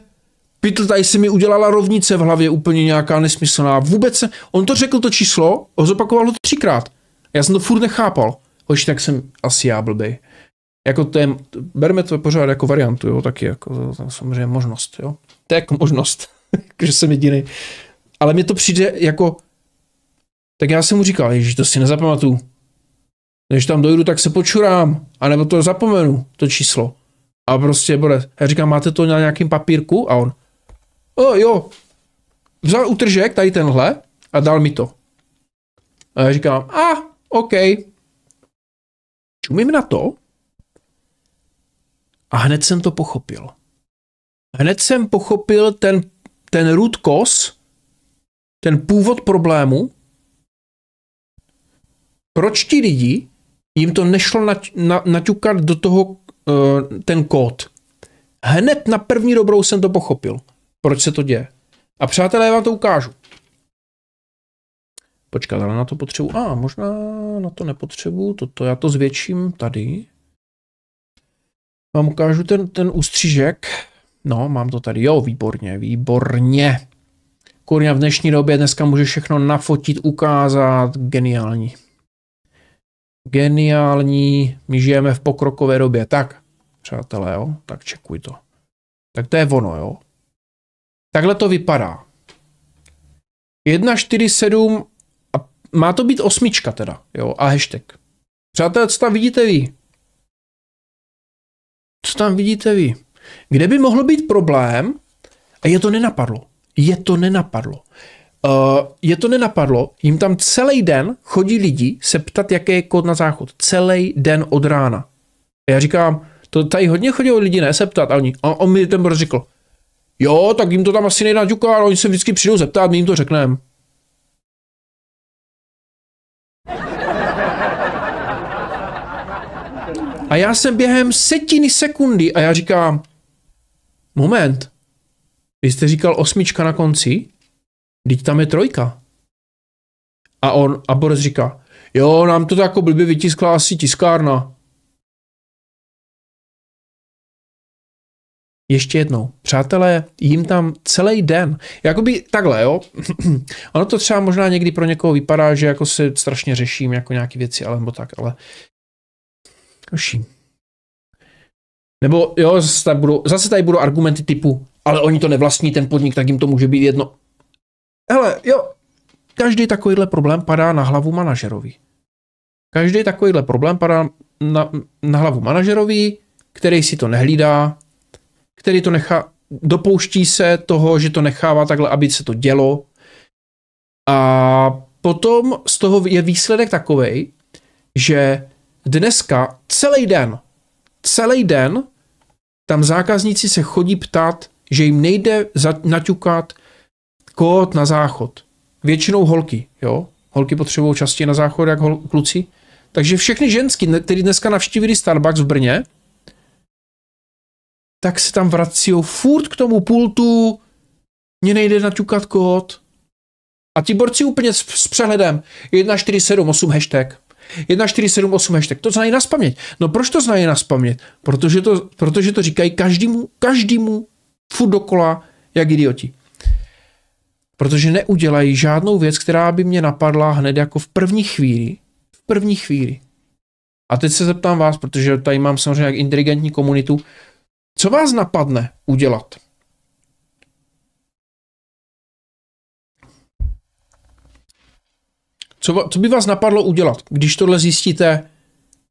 Pytl, tady se mi udělala rovnice v hlavě úplně nějaká nesmyslná. Vůbec se, on to řekl to číslo, ho zopakoval to třikrát. Já jsem to furt nechápal. Hoši, tak jsem asi já blbej. Jako to je, berme to pořád jako variantu, jo, taky jako to, samozřejmě možnost, jo. To je jako možnost, že jsem jediný. Ale mně to přijde jako, tak já jsem mu říkal, že to si nezapamatuju. Když tam dojdu, tak se počurám, anebo to zapomenu, to číslo. A prostě bude, já říkám, máte to na nějakým papírku? A on, o jo, vzal utržek, tady tenhle, a dal mi to. A já říkám, a, OK. Čumím na to, a hned jsem to pochopil. Hned jsem pochopil ten, ten root cause, ten původ problému, proč ti lidi, jim to nešlo na, na, naťukat do toho uh, ten kód. Hned na první dobrou jsem to pochopil, proč se to děje. A přátelé, já vám to ukážu. Počkat, ale na to potřebuji. A, možná na to nepotřebuji. Toto já to zvětším tady. Vám ukážu ten, ten ústřížek. No, mám to tady. Jo, výborně, výborně. Kurňa v dnešní době dneska může všechno nafotit, ukázat. Geniální. Geniální. My žijeme v pokrokové době. Tak, přátelé, jo, tak čekuj to. Tak to je ono, jo. Takhle to vypadá. 1,47 a má to být osmička teda, jo, a hashtag. tam vidíte vy. Co tam vidíte vy? Kde by mohl být problém? A je to nenapadlo. Je to nenapadlo. Uh, je to nenapadlo, jim tam celý den chodí lidi se ptat, jaký je kód na záchod. Celý den od rána. A já říkám, to tady hodně chodí lidi ne se ptat. A, oni, a on mi ten řekl, jo, tak jim to tam asi nenaďuká, ale oni se vždycky přijdou zeptat, my jim to řekneme. A já jsem během setiny sekundy a já říkám, moment, vy jste říkal osmička na konci? Teď tam je trojka. A on, a Boris říká, jo, nám to tak jako blbě vytiskla asi tiskárna. Ještě jednou, přátelé, jim tam celý den, jakoby takhle, jo, ono to třeba možná někdy pro někoho vypadá, že jako se strašně řeším jako nějaké věci, ale nebo tak, ale Ruší. Nebo jo, zase tady, budou, zase tady budou argumenty typu, ale oni to nevlastní ten podnik, tak jim to může být jedno. Hele, jo, každý takovýhle problém padá na hlavu manažerovi. Každý takovýhle problém padá na, na hlavu manažerovi, který si to nehlídá, který to nechá, dopouští se toho, že to nechává takhle, aby se to dělo. A potom z toho je výsledek takový, že dneska celý den. Celý den tam zákazníci se chodí ptát, že jim nejde za naťukat kód na záchod. Většinou holky, jo? Holky potřebují častěji na záchod, jak hol- kluci. Takže všechny ženský, které dneska navštívili Starbucks v Brně, tak se tam vrací furt k tomu pultu, mě nejde naťukat kód. A ti borci úplně s, s přehledem 1478 hashtag. 1478 hashtag, to znají na spaměť. No proč to znají na spaměť? Protože to, protože to říkají každému, každému furt dokola, jak idioti. Protože neudělají žádnou věc, která by mě napadla hned jako v první chvíli. V první chvíli. A teď se zeptám vás, protože tady mám samozřejmě jak inteligentní komunitu, co vás napadne udělat? Co, co by vás napadlo udělat, když tohle zjistíte,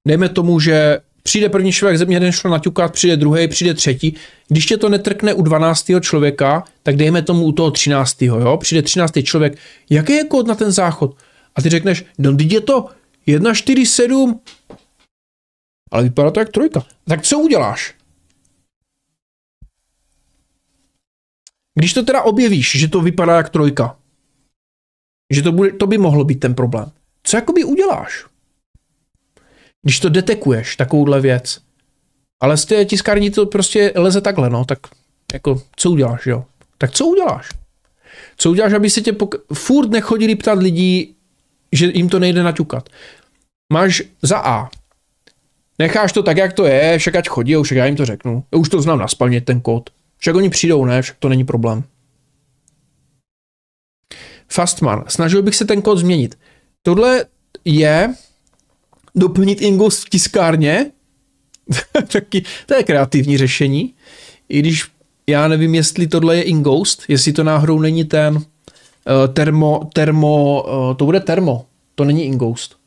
dejme tomu, že přijde první člověk, země jeden šlo naťukat, přijde druhý, přijde třetí. Když tě to netrkne u 12. člověka, tak dejme tomu u toho 13. Jo? Přijde 13. člověk, jaký je kód na ten záchod? A ty řekneš, no teď je to 7, ale vypadá to jak trojka. Tak co uděláš? Když to teda objevíš, že to vypadá jak trojka, že to, bude, to by mohlo být ten problém. Co jakoby uděláš? Když to detekuješ, takovouhle věc. Ale z té tiskárny to prostě leze takhle, no, tak jako, co uděláš, jo? Tak co uděláš? Co uděláš, aby se tě pok- furt nechodili ptat lidí, že jim to nejde naťukat? Máš za A. Necháš to tak, jak to je, však ať chodí, však já jim to řeknu. Už to znám na ten kód. Však oni přijdou, ne, však to není problém. Fastman. Snažil bych se ten kód změnit. Tohle je doplnit ingus v tiskárně. Taky, to je kreativní řešení. I když já nevím, jestli tohle je ingoust, jestli to náhodou není ten uh, termo, termo, uh, to bude termo, to není ingoust.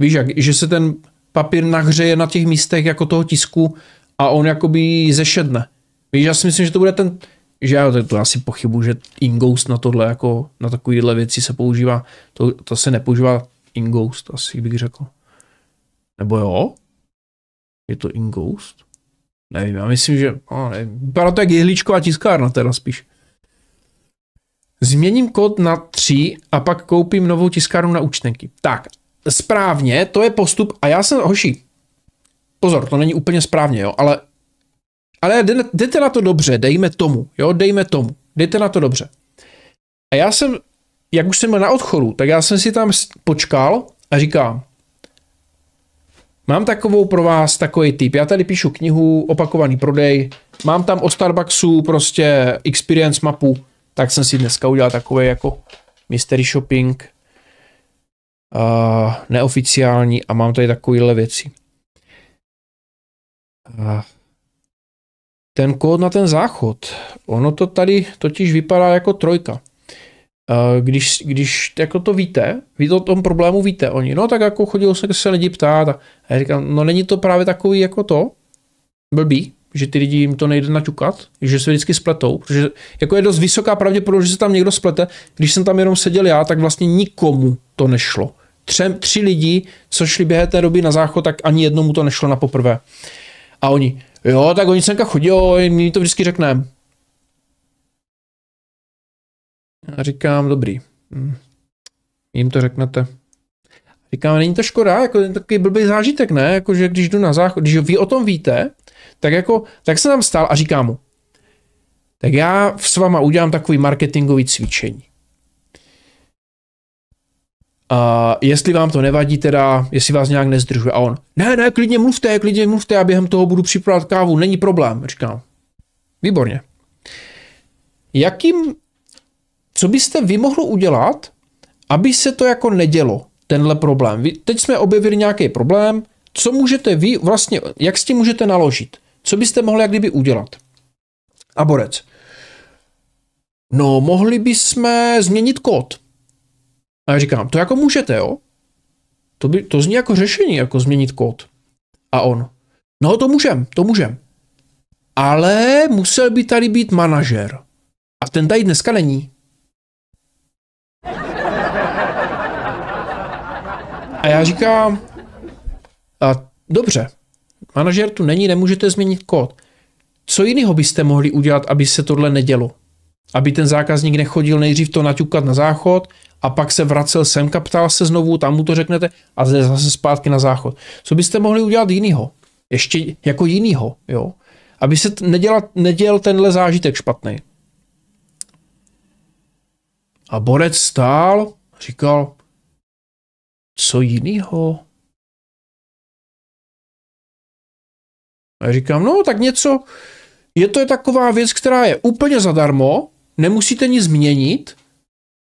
Víš jak, že se ten papír nahřeje na těch místech jako toho tisku a on jakoby zešedne. Víš, já si myslím, že to bude ten, že já, to, to asi pochybu, že Ingoust na tohle jako, na takovýhle věci se používá, to, to se nepoužívá Ingoust, asi bych řekl. Nebo jo? Je to Ingoust? Nevím, já myslím, že, no, nevím. Vypadá to jak jehličková tiskárna teda spíš. Změním kód na 3 a pak koupím novou tiskárnu na účtenky. Tak, správně, to je postup a já jsem, hoši, pozor, to není úplně správně, jo, ale ale jdete na to dobře, dejme tomu, jo, dejme tomu, jdete na to dobře. A já jsem, jak už jsem byl na odchodu, tak já jsem si tam počkal a říkám, mám takovou pro vás takový typ, já tady píšu knihu, opakovaný prodej, mám tam o Starbucksu prostě experience mapu, tak jsem si dneska udělal takový jako mystery shopping, uh, neoficiální a mám tady takovýhle věci. Uh, ten kód na ten záchod. Ono to tady totiž vypadá jako trojka. Když, když jako to víte, vy to o tom problému víte, oni, no tak jako chodil se, se lidi ptát a já říkám, no není to právě takový jako to, blbý, že ty lidi jim to nejde naťukat, že se vždycky spletou, protože jako je dost vysoká pravděpodobnost, že se tam někdo splete. Když jsem tam jenom seděl já, tak vlastně nikomu to nešlo. Třem, tři lidi, co šli během té doby na záchod, tak ani jednomu to nešlo na poprvé. A oni, Jo, tak oni semka chodí, jo, mi to vždycky řekne. Já říkám, dobrý. Hm. Jim to řeknete. Říkám, není to škoda, jako ten takový blbý zážitek, ne? Jako, že když jdu na záchod, když vy o tom víte, tak jako, tak jsem tam stál a říkám mu, tak já s váma udělám takový marketingový cvičení. Uh, jestli vám to nevadí, teda, jestli vás nějak nezdržuje. A on, ne, ne, klidně mluvte, klidně mluvte, já během toho budu připravovat kávu, není problém, říkám. Výborně. Jakým, co byste vy mohli udělat, aby se to jako nedělo, tenhle problém? Vy, teď jsme objevili nějaký problém, co můžete vy vlastně, jak s tím můžete naložit? Co byste mohli jak kdyby udělat? A borec. No, mohli bychom změnit kód. A já říkám, to jako můžete, jo? To, by, to zní jako řešení, jako změnit kód. A on, no to můžem, to můžem. Ale musel by tady být manažer. A ten tady dneska není. A já říkám, a dobře, manažer tu není, nemůžete změnit kód. Co jiného byste mohli udělat, aby se tohle nedělo? Aby ten zákazník nechodil nejdřív to naťukat na záchod a pak se vracel semka, ptal se znovu, tam mu to řeknete a jde zase zpátky na záchod. Co byste mohli udělat jinýho? Ještě jako jinýho, jo? Aby se nedělal, nedělal tenhle zážitek špatný. A Borec stál, říkal, co jinýho? A já říkám, no tak něco, je to taková věc, která je úplně zadarmo, nemusíte nic změnit,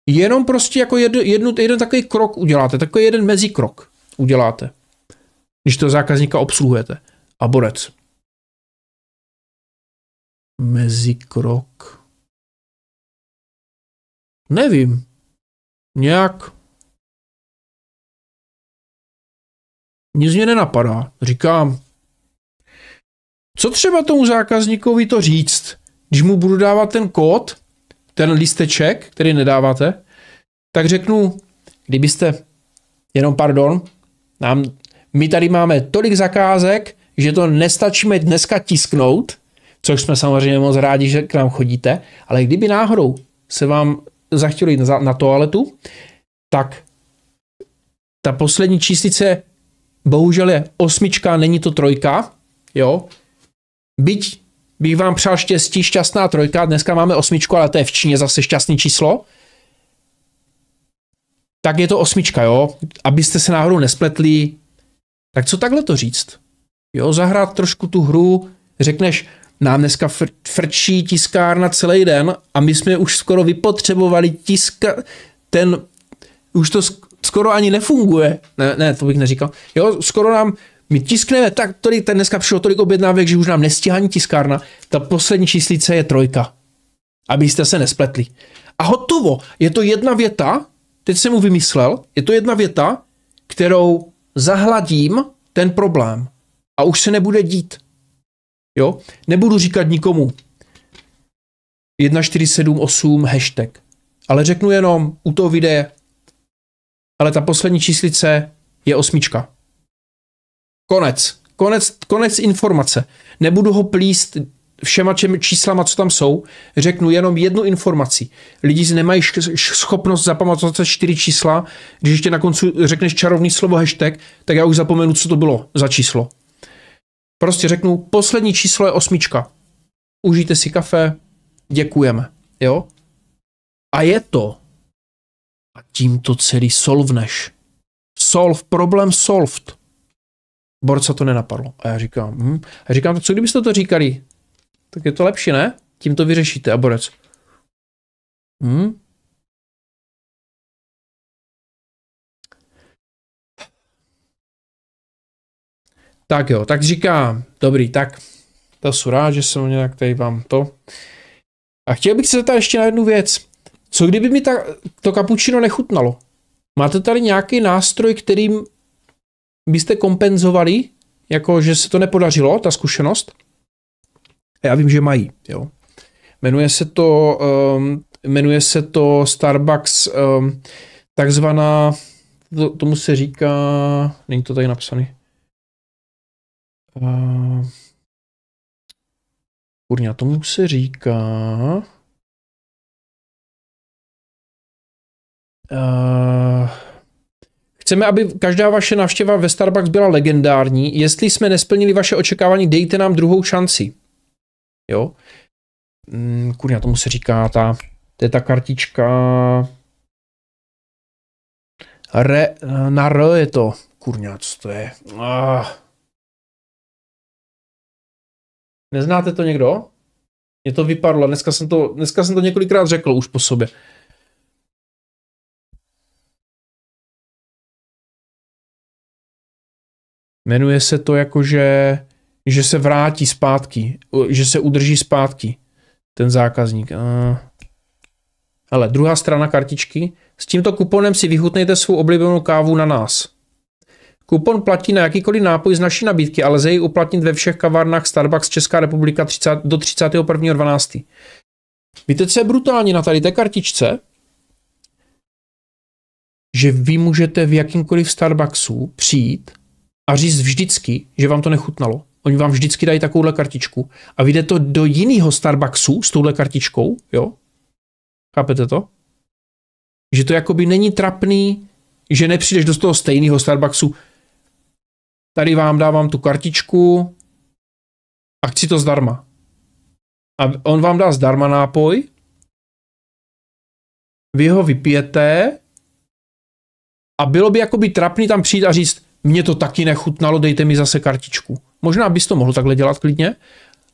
Jenom prostě jako jednu, jednu, jeden takový krok uděláte, takový jeden mezikrok uděláte, když toho zákazníka obsluhujete. A borec. Mezikrok. Nevím. Nějak. Nic mě nenapadá. Říkám, co třeba tomu zákazníkovi to říct, když mu budu dávat ten kód, ten lísteček, který nedáváte, tak řeknu, kdybyste, jenom pardon, nám, my tady máme tolik zakázek, že to nestačíme dneska tisknout, což jsme samozřejmě moc rádi, že k nám chodíte, ale kdyby náhodou se vám zachtělo jít na toaletu, tak ta poslední číslice bohužel je osmička, není to trojka, jo. Byť bych vám přál štěstí, šťastná trojka, dneska máme osmičku, ale to je v Číně zase šťastný číslo, tak je to osmička, jo? Abyste se náhodou nespletli, tak co takhle to říct? Jo, zahrát trošku tu hru, řekneš, nám dneska fr- frčí tiskárna celý den a my jsme už skoro vypotřebovali tiska, ten, už to skoro ani nefunguje. Ne, ne, to bych neříkal. Jo, skoro nám my tiskneme tak tady ten dneska přišlo tolik objednávek, že už nám ani tiskárna. Ta poslední číslice je trojka. Abyste se nespletli. A hotovo. Je to jedna věta, teď jsem mu vymyslel, je to jedna věta, kterou zahladím ten problém. A už se nebude dít. Jo? Nebudu říkat nikomu 1478 hashtag. Ale řeknu jenom u toho videa, ale ta poslední číslice je osmička. Konec. Konec, konec informace. Nebudu ho plíst všema čem, číslama, co tam jsou, řeknu jenom jednu informaci. Lidi nemají schopnost zapamatovat čtyři čísla, když ještě na konci řekneš čarovný slovo hashtag, tak já už zapomenu, co to bylo za číslo. Prostě řeknu, poslední číslo je osmička. Užijte si kafe, děkujeme. Jo? A je to. A tím to celý solvneš. Solve, problém solved. Borca to nenapadlo. A já říkám, hm. A já říkám, co kdybyste to říkali? Tak je to lepší, ne? Tím to vyřešíte. A Borec, hm. Tak jo, tak říkám, dobrý, tak to jsou rád, že jsem nějak tady vám to. A chtěl bych se zeptat ještě na jednu věc. Co kdyby mi ta, to kapučino nechutnalo? Máte tady nějaký nástroj, kterým byste kompenzovali, jako že se to nepodařilo, ta zkušenost? Já vím, že mají, jo. Jmenuje se to, um, jmenuje se to Starbucks um, takzvaná, to, tomu se říká, není to tady napsaný. Uh, kurňa, tomu se říká... Uh, Chceme, aby každá vaše návštěva ve Starbucks byla legendární. Jestli jsme nesplnili vaše očekávání, dejte nám druhou šanci. Jo? Mm, kurňa, tomu se říká ta, to je ta kartička... Re, na R je to. Kurňa, co to je? Ah. Neznáte to někdo? Mě to vypadlo, dneska jsem to, dneska jsem to několikrát řekl už po sobě. Jmenuje se to jako, že, že se vrátí zpátky, že se udrží zpátky ten zákazník. Ale eh, druhá strana kartičky. S tímto kuponem si vyhutnejte svou oblíbenou kávu na nás. Kupon platí na jakýkoliv nápoj z naší nabídky, ale lze ji uplatnit ve všech kavárnách Starbucks Česká republika 30, do 31.12. Víte, co je brutální na tady té kartičce? Že vy můžete v jakýmkoliv Starbucksu přijít a říct vždycky, že vám to nechutnalo. Oni vám vždycky dají takovouhle kartičku a vyjde to do jiného Starbucksu s touhle kartičkou, jo? Chápete to? Že to jakoby není trapný, že nepřijdeš do toho stejného Starbucksu. Tady vám dávám tu kartičku a chci to zdarma. A on vám dá zdarma nápoj, vy ho vypijete a bylo by jakoby trapný tam přijít a říct, mně to taky nechutnalo, dejte mi zase kartičku. Možná bys to mohl takhle dělat klidně,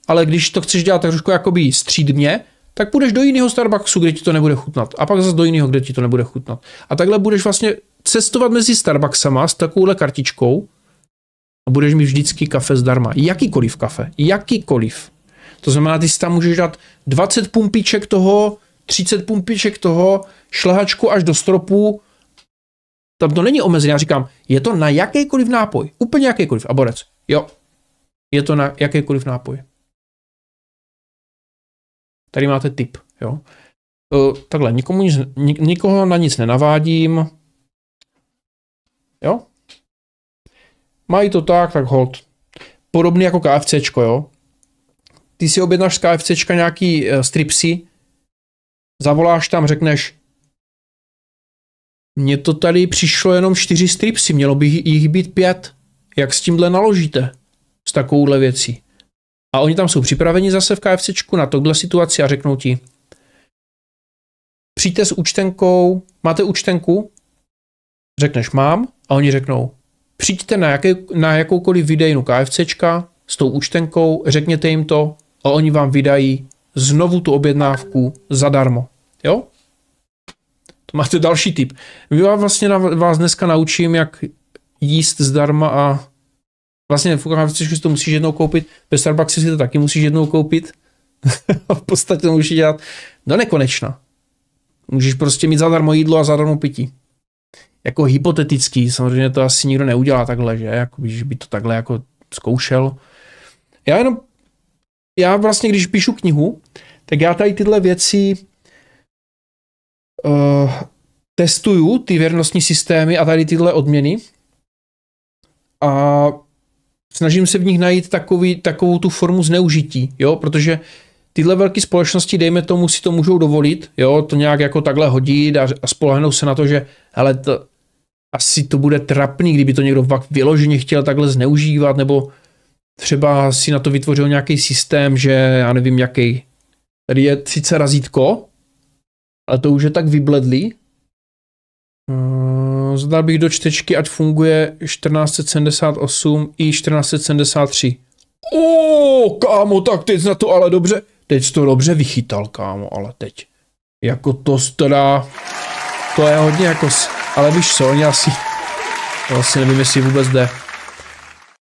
ale když to chceš dělat tak trošku jakoby střídmě, tak půjdeš do jiného Starbucksu, kde ti to nebude chutnat. A pak zase do jiného, kde ti to nebude chutnat. A takhle budeš vlastně cestovat mezi Starbucksama s takovouhle kartičkou a budeš mít vždycky kafe zdarma. Jakýkoliv kafe. Jakýkoliv. To znamená, ty si tam můžeš dát 20 pumpiček toho, 30 pumpiček toho, šlehačku až do stropu, tam to není omezené. Já říkám, je to na jakýkoliv nápoj. Úplně jakýkoliv. A borec. Jo. Je to na jakýkoliv nápoj. Tady máte tip. Jo. Uh, takhle, nikomu nic, nikoho na nic nenavádím. Jo. Mají to tak, tak hold. Podobný jako KFCčko, jo. Ty si objednáš z KFCčka nějaký e, stripsy, zavoláš tam, řekneš, mně to tady přišlo jenom čtyři stripsy, mělo by jich být pět. Jak s tímhle naložíte? S takovouhle věcí. A oni tam jsou připraveni zase v KFCčku na tohle situaci a řeknou ti, přijďte s účtenkou, máte účtenku? Řekneš mám a oni řeknou, přijďte na, jaké, na jakoukoliv videjnu KFCčka s tou účtenkou, řekněte jim to a oni vám vydají znovu tu objednávku zadarmo. Jo? máte další tip. Já vlastně na, vás dneska naučím, jak jíst zdarma a vlastně v si to musíš jednou koupit, ve Starbucks si to taky musíš jednou koupit. v podstatě to můžeš dělat do nekonečna. Můžeš prostě mít zadarmo jídlo a zadarmo pití. Jako hypotetický, samozřejmě to asi nikdo neudělá takhle, že? Jako, když by to takhle jako zkoušel. Já jenom, já vlastně, když píšu knihu, tak já tady tyhle věci uh, testuju ty věrnostní systémy a tady tyhle odměny a snažím se v nich najít takový, takovou tu formu zneužití, jo, protože tyhle velké společnosti, dejme tomu, si to můžou dovolit, jo, to nějak jako takhle hodit a, a spolehnou se na to, že hele, to, asi to bude trapný, kdyby to někdo fakt vyloženě chtěl takhle zneužívat, nebo třeba si na to vytvořil nějaký systém, že já nevím jaký, tady je sice razítko, ale to už je tak vybledlý. Eh, zadal bych do čtečky, ať funguje 1478 i 1473. O, kámo, tak teď na to ale dobře. Teď to dobře vychytal, kámo, ale teď. Jako to teda... To je hodně jako... Ale víš co, oni asi... Vlastně nevím, jestli vůbec jde.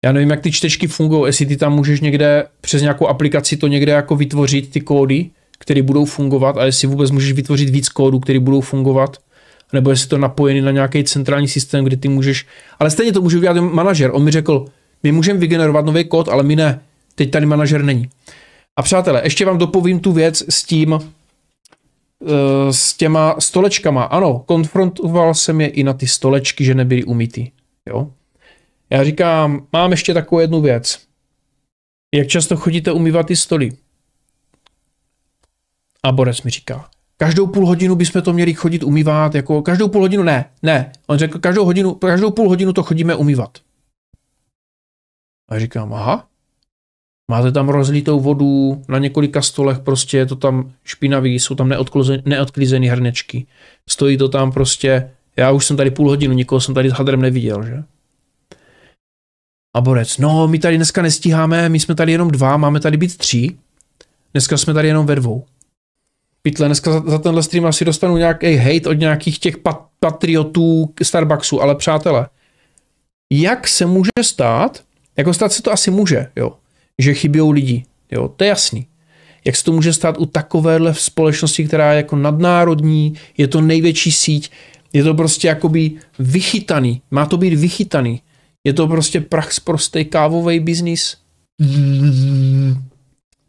Já nevím, jak ty čtečky fungují, jestli ty tam můžeš někde přes nějakou aplikaci to někde jako vytvořit, ty kódy které budou fungovat a jestli vůbec můžeš vytvořit víc kódů, které budou fungovat, nebo jestli to napojený na nějaký centrální systém, kde ty můžeš. Ale stejně to může udělat manažer. On mi řekl, my můžeme vygenerovat nový kód, ale my ne. Teď tady manažer není. A přátelé, ještě vám dopovím tu věc s tím, eh, s těma stolečkama. Ano, konfrontoval jsem je i na ty stolečky, že nebyly umytý. Jo? Já říkám, mám ještě takovou jednu věc. Jak často chodíte umývat ty stoly? A Borec mi říká, každou půl hodinu bychom to měli chodit umývat, jako každou půl hodinu, ne, ne. On řekl, každou, hodinu, každou půl hodinu to chodíme umývat. A říkám, aha, máte tam rozlitou vodu, na několika stolech prostě je to tam špinavý, jsou tam neodklizeny hrnečky. Stojí to tam prostě, já už jsem tady půl hodinu, nikoho jsem tady s hadrem neviděl, že? A Borec, no my tady dneska nestíháme, my jsme tady jenom dva, máme tady být tři. Dneska jsme tady jenom ve dvou pytle. Dneska za, za tenhle stream asi dostanu nějaký hate od nějakých těch pat, patriotů Starbucksu, ale přátelé, jak se může stát, jako stát se to asi může, jo, že chybějou lidi, jo, to je jasný. Jak se to může stát u takovéhle společnosti, která je jako nadnárodní, je to největší síť, je to prostě jakoby vychytaný, má to být vychytaný. Je to prostě prach z prostý kávový biznis.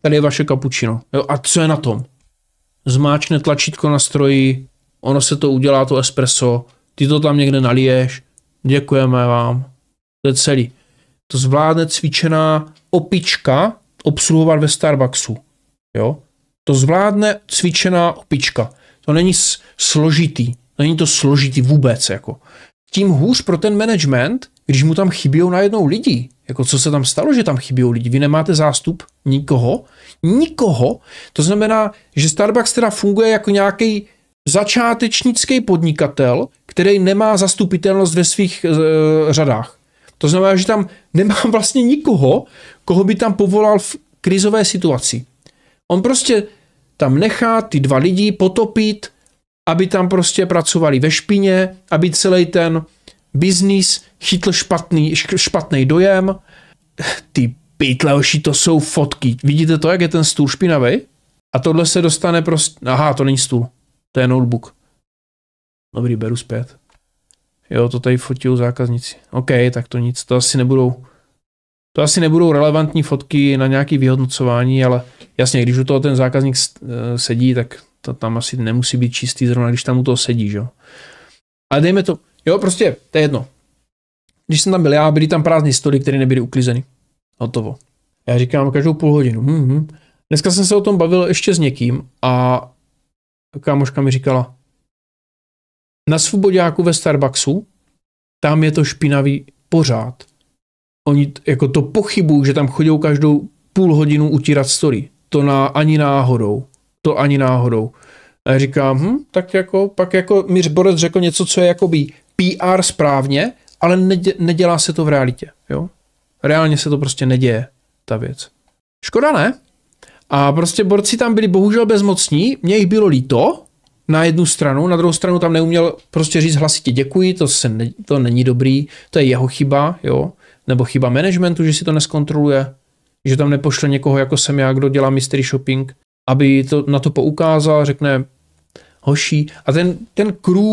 Tady je vaše kapučino. a co je na tom? zmáčne tlačítko na stroji, ono se to udělá, to espresso, ty to tam někde naliješ, děkujeme vám. To je celý. To zvládne cvičená opička obsluhovat ve Starbucksu. Jo? To zvládne cvičená opička. To není složitý. Není to složitý vůbec. Jako. Tím hůř pro ten management, když mu tam chybí najednou lidi, jako co se tam stalo, že tam chybí lidi, vy nemáte zástup nikoho, nikoho, to znamená, že Starbucks teda funguje jako nějaký začátečnický podnikatel, který nemá zastupitelnost ve svých e, řadách. To znamená, že tam nemám vlastně nikoho, koho by tam povolal v krizové situaci. On prostě tam nechá ty dva lidi potopit, aby tam prostě pracovali ve špině, aby celý ten biznis, chytl špatný, špatný dojem, ty pytleuši, to jsou fotky. Vidíte to, jak je ten stůl špinavý? A tohle se dostane prostě... Aha, to není stůl. To je notebook. Dobrý, beru zpět. Jo, to tady fotil zákazníci. OK, tak to nic, to asi nebudou... To asi nebudou relevantní fotky na nějaké vyhodnocování, ale jasně, když u toho ten zákazník e, sedí, tak to tam asi nemusí být čistý, zrovna když tam u toho sedí, že jo. Ale dejme to, Jo, prostě, to je jedno. Když jsem tam byl já, byly tam prázdné stoly, které nebyly uklizeny. Hotovo. Já říkám každou půl hodinu. Mm-hmm. Dneska jsem se o tom bavil ještě s někým a kámoška mi říkala, na svobodáku ve Starbucksu, tam je to špinavý pořád. Oni jako to pochybují, že tam chodí každou půl hodinu utírat story. To na, ani náhodou. To ani náhodou. A já říkám, hm, tak jako, pak jako mi Borec řekl něco, co je jakoby PR správně, ale nedělá se to v realitě. Jo? Reálně se to prostě neděje, ta věc. Škoda ne? A prostě borci tam byli bohužel bezmocní, mě jich bylo líto, na jednu stranu, na druhou stranu tam neuměl prostě říct hlasitě děkuji, to, se ne, to není dobrý, to je jeho chyba, jo, nebo chyba managementu, že si to neskontroluje, že tam nepošle někoho, jako jsem já, kdo dělá mystery shopping, aby to na to poukázal, řekne hoší. A ten, ten crew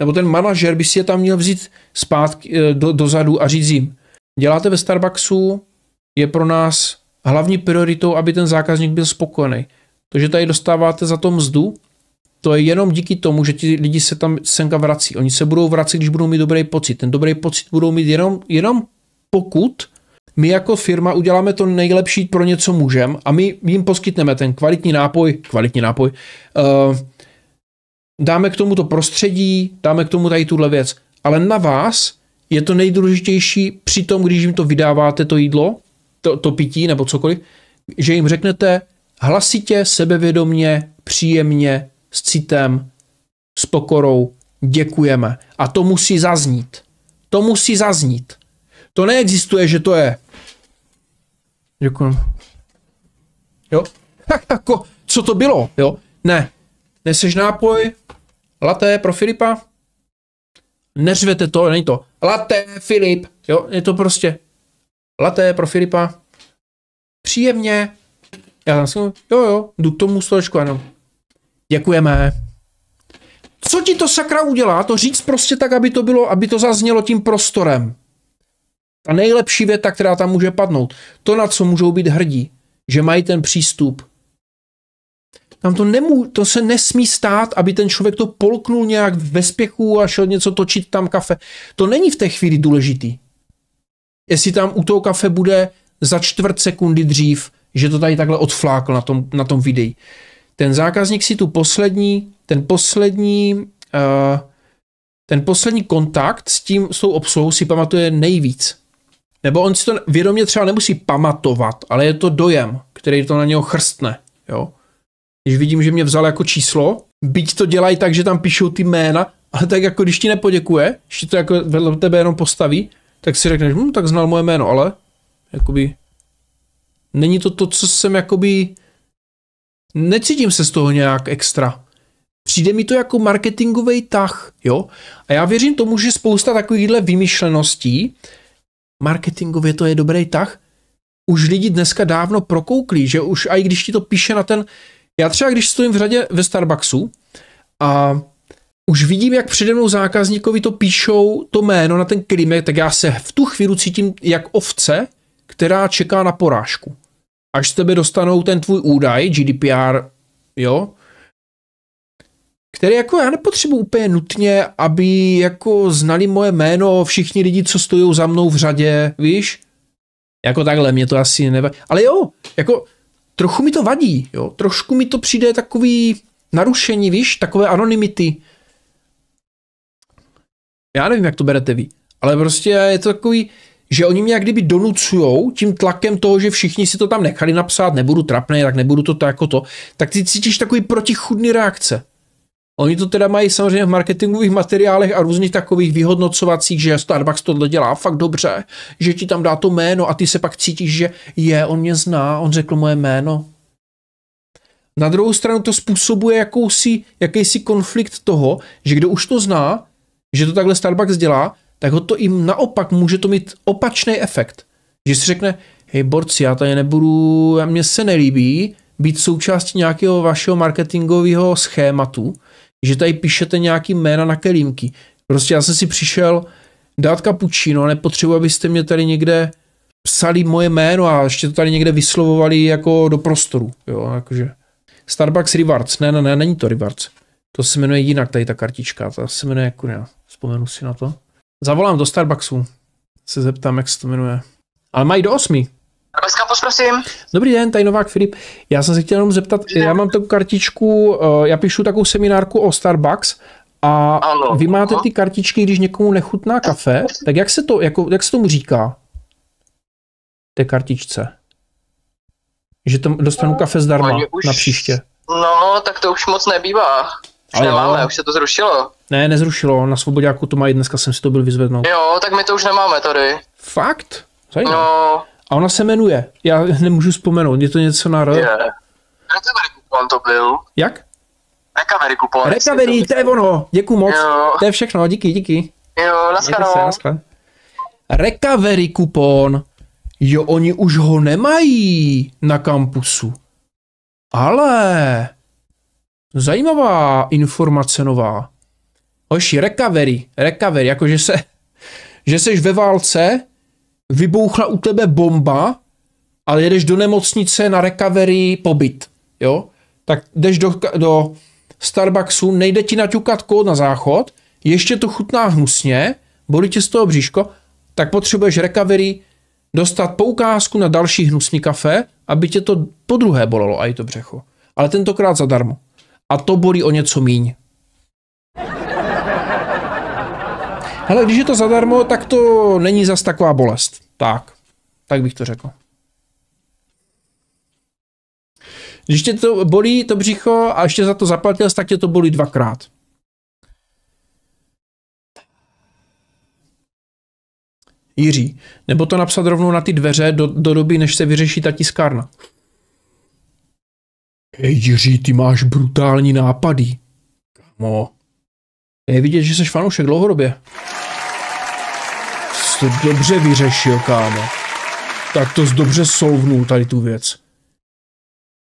nebo ten manažer by si je tam měl vzít zpátky eh, do, dozadu a říct jim, děláte ve Starbucksu, je pro nás hlavní prioritou, aby ten zákazník byl spokojený. To, že tady dostáváte za to mzdu, to je jenom díky tomu, že ti lidi se tam senka vrací. Oni se budou vracet, když budou mít dobrý pocit. Ten dobrý pocit budou mít jenom, jenom pokud my jako firma uděláme to nejlepší pro něco můžem a my jim poskytneme ten kvalitní nápoj, kvalitní nápoj, uh, dáme k tomu to prostředí, dáme k tomu tady tuhle věc, ale na vás je to nejdůležitější při tom, když jim to vydáváte, to jídlo, to, to pití nebo cokoliv, že jim řeknete hlasitě, sebevědomně, příjemně, s citem, s pokorou, děkujeme. A to musí zaznít. To musí zaznít. To neexistuje, že to je. Děkujem. Jo? Tak tak, co to bylo, jo? Ne, Neseš nápoj? Laté pro Filipa? Neřvete to, není to. Laté, Filip. Jo, je to prostě. Laté pro Filipa. Příjemně. Já tam jsem, jo, jo, jdu k tomu stolečku, ano. Děkujeme. Co ti to sakra udělá? To říct prostě tak, aby to bylo, aby to zaznělo tím prostorem. Ta nejlepší věta, která tam může padnout. To, na co můžou být hrdí, že mají ten přístup tam to, nemů, to se nesmí stát, aby ten člověk to polknul nějak ve spěchu a šel něco točit tam kafe. To není v té chvíli důležitý. Jestli tam u toho kafe bude za čtvrt sekundy dřív, že to tady takhle odflákl na tom, na tom videí. Ten zákazník si tu poslední, ten poslední, uh, ten poslední kontakt s tím, s tou obsluhou si pamatuje nejvíc. Nebo on si to vědomě třeba nemusí pamatovat, ale je to dojem, který to na něho chrstne. Jo? když vidím, že mě vzal jako číslo, byť to dělají tak, že tam píšou ty jména, ale tak jako když ti nepoděkuje, když ti to jako vedle tebe jenom postaví, tak si řekneš, hm, tak znal moje jméno, ale jakoby není to to, co jsem jakoby necítím se z toho nějak extra. Přijde mi to jako marketingový tah, jo? A já věřím tomu, že spousta takovýchhle vymyšleností, marketingově to je dobrý tah, už lidi dneska dávno prokoukli, že už a i když ti to píše na ten já třeba, když stojím v řadě ve Starbucksu a už vidím, jak přede mnou zákazníkovi to píšou, to jméno na ten klímek, tak já se v tu chvíli cítím jak ovce, která čeká na porážku. Až z tebe dostanou ten tvůj údaj, GDPR, jo, který jako já nepotřebuji úplně nutně, aby jako znali moje jméno všichni lidi, co stojí za mnou v řadě, víš? Jako takhle, mě to asi neve... Ale jo, jako trochu mi to vadí, jo? trošku mi to přijde takový narušení, víš, takové anonymity. Já nevím, jak to berete vy, ale prostě je to takový, že oni mě jak kdyby donucujou tím tlakem toho, že všichni si to tam nechali napsat, nebudu trapný, tak nebudu to, to jako to, tak ty cítíš takový protichudný reakce. Oni to teda mají samozřejmě v marketingových materiálech a různých takových vyhodnocovacích, že Starbucks tohle dělá fakt dobře, že ti tam dá to jméno a ty se pak cítíš, že je, on mě zná, on řekl moje jméno. Na druhou stranu to způsobuje jakousi, jakýsi konflikt toho, že kdo už to zná, že to takhle Starbucks dělá, tak ho to jim naopak může to mít opačný efekt. Že si řekne, hej borci, já tady nebudu, mně se nelíbí být součástí nějakého vašeho marketingového schématu, že tady píšete nějaký jména na kelímky. Prostě já jsem si přišel dát kapučino, nepotřebuji, abyste mě tady někde psali moje jméno a ještě to tady někde vyslovovali jako do prostoru, jo, jakože. Starbucks Rewards, ne, ne, ne, není to Rewards. To se jmenuje jinak tady ta kartička, ta se jmenuje jako já, vzpomenu si na to. Zavolám do Starbucksu, se zeptám, jak se to jmenuje. Ale mají do osmi, Dneska poprosím. Dobrý den, tady Novák Filip. Já jsem se chtěl jenom zeptat, já mám tu kartičku, eh, já píšu takovou seminárku o Starbucks a ano, vy máte ty kartičky, když někomu nechutná kafe, tak jak se to, jako, jak se tomu říká? Té kartičce. Že tam dostanu kafe zdarma no, už, na příště. No, tak to už moc nebývá. Už ale nemáme, ale... už se to zrušilo. Ne, nezrušilo, na Svobodáku to mají, dneska jsem si to byl vyzvednout. Jo, tak my to už nemáme tady. Fakt? Zajímavé. No, a ona se jmenuje, já nemůžu vzpomenout, je to něco na R. Recovery kupon to byl. Jak? Recovery kupon. Recovery, to je ono, děkuji moc. Jo. To je všechno, díky, díky. Jo, naschledanou. Recovery kupon. Jo, oni už ho nemají na kampusu. Ale zajímavá informace nová. Hoši, recovery, recovery, jakože se, že seš ve válce vybouchla u tebe bomba, ale jedeš do nemocnice na recovery pobyt, jo? Tak jdeš do, do Starbucksu, nejde ti naťukat kód na záchod, ještě to chutná hnusně, bolí tě z toho bříško, tak potřebuješ recovery dostat poukázku na další hnusný kafe, aby tě to po druhé bolelo a i to břecho. Ale tentokrát zadarmo. A to bolí o něco míň. Hele, když je to zadarmo, tak to není zas taková bolest. Tak, tak bych to řekl. Když tě to bolí, to břicho, a ještě za to zaplatil, tak tě to bolí dvakrát. Jiří, nebo to napsat rovnou na ty dveře do, do doby, než se vyřeší ta tiskárna. Hej Jiří, ty máš brutální nápady. Kamo. Je vidět, že jsi fanoušek dlouhodobě to dobře vyřešil, kámo. Tak to dobře solvnul tady tu věc.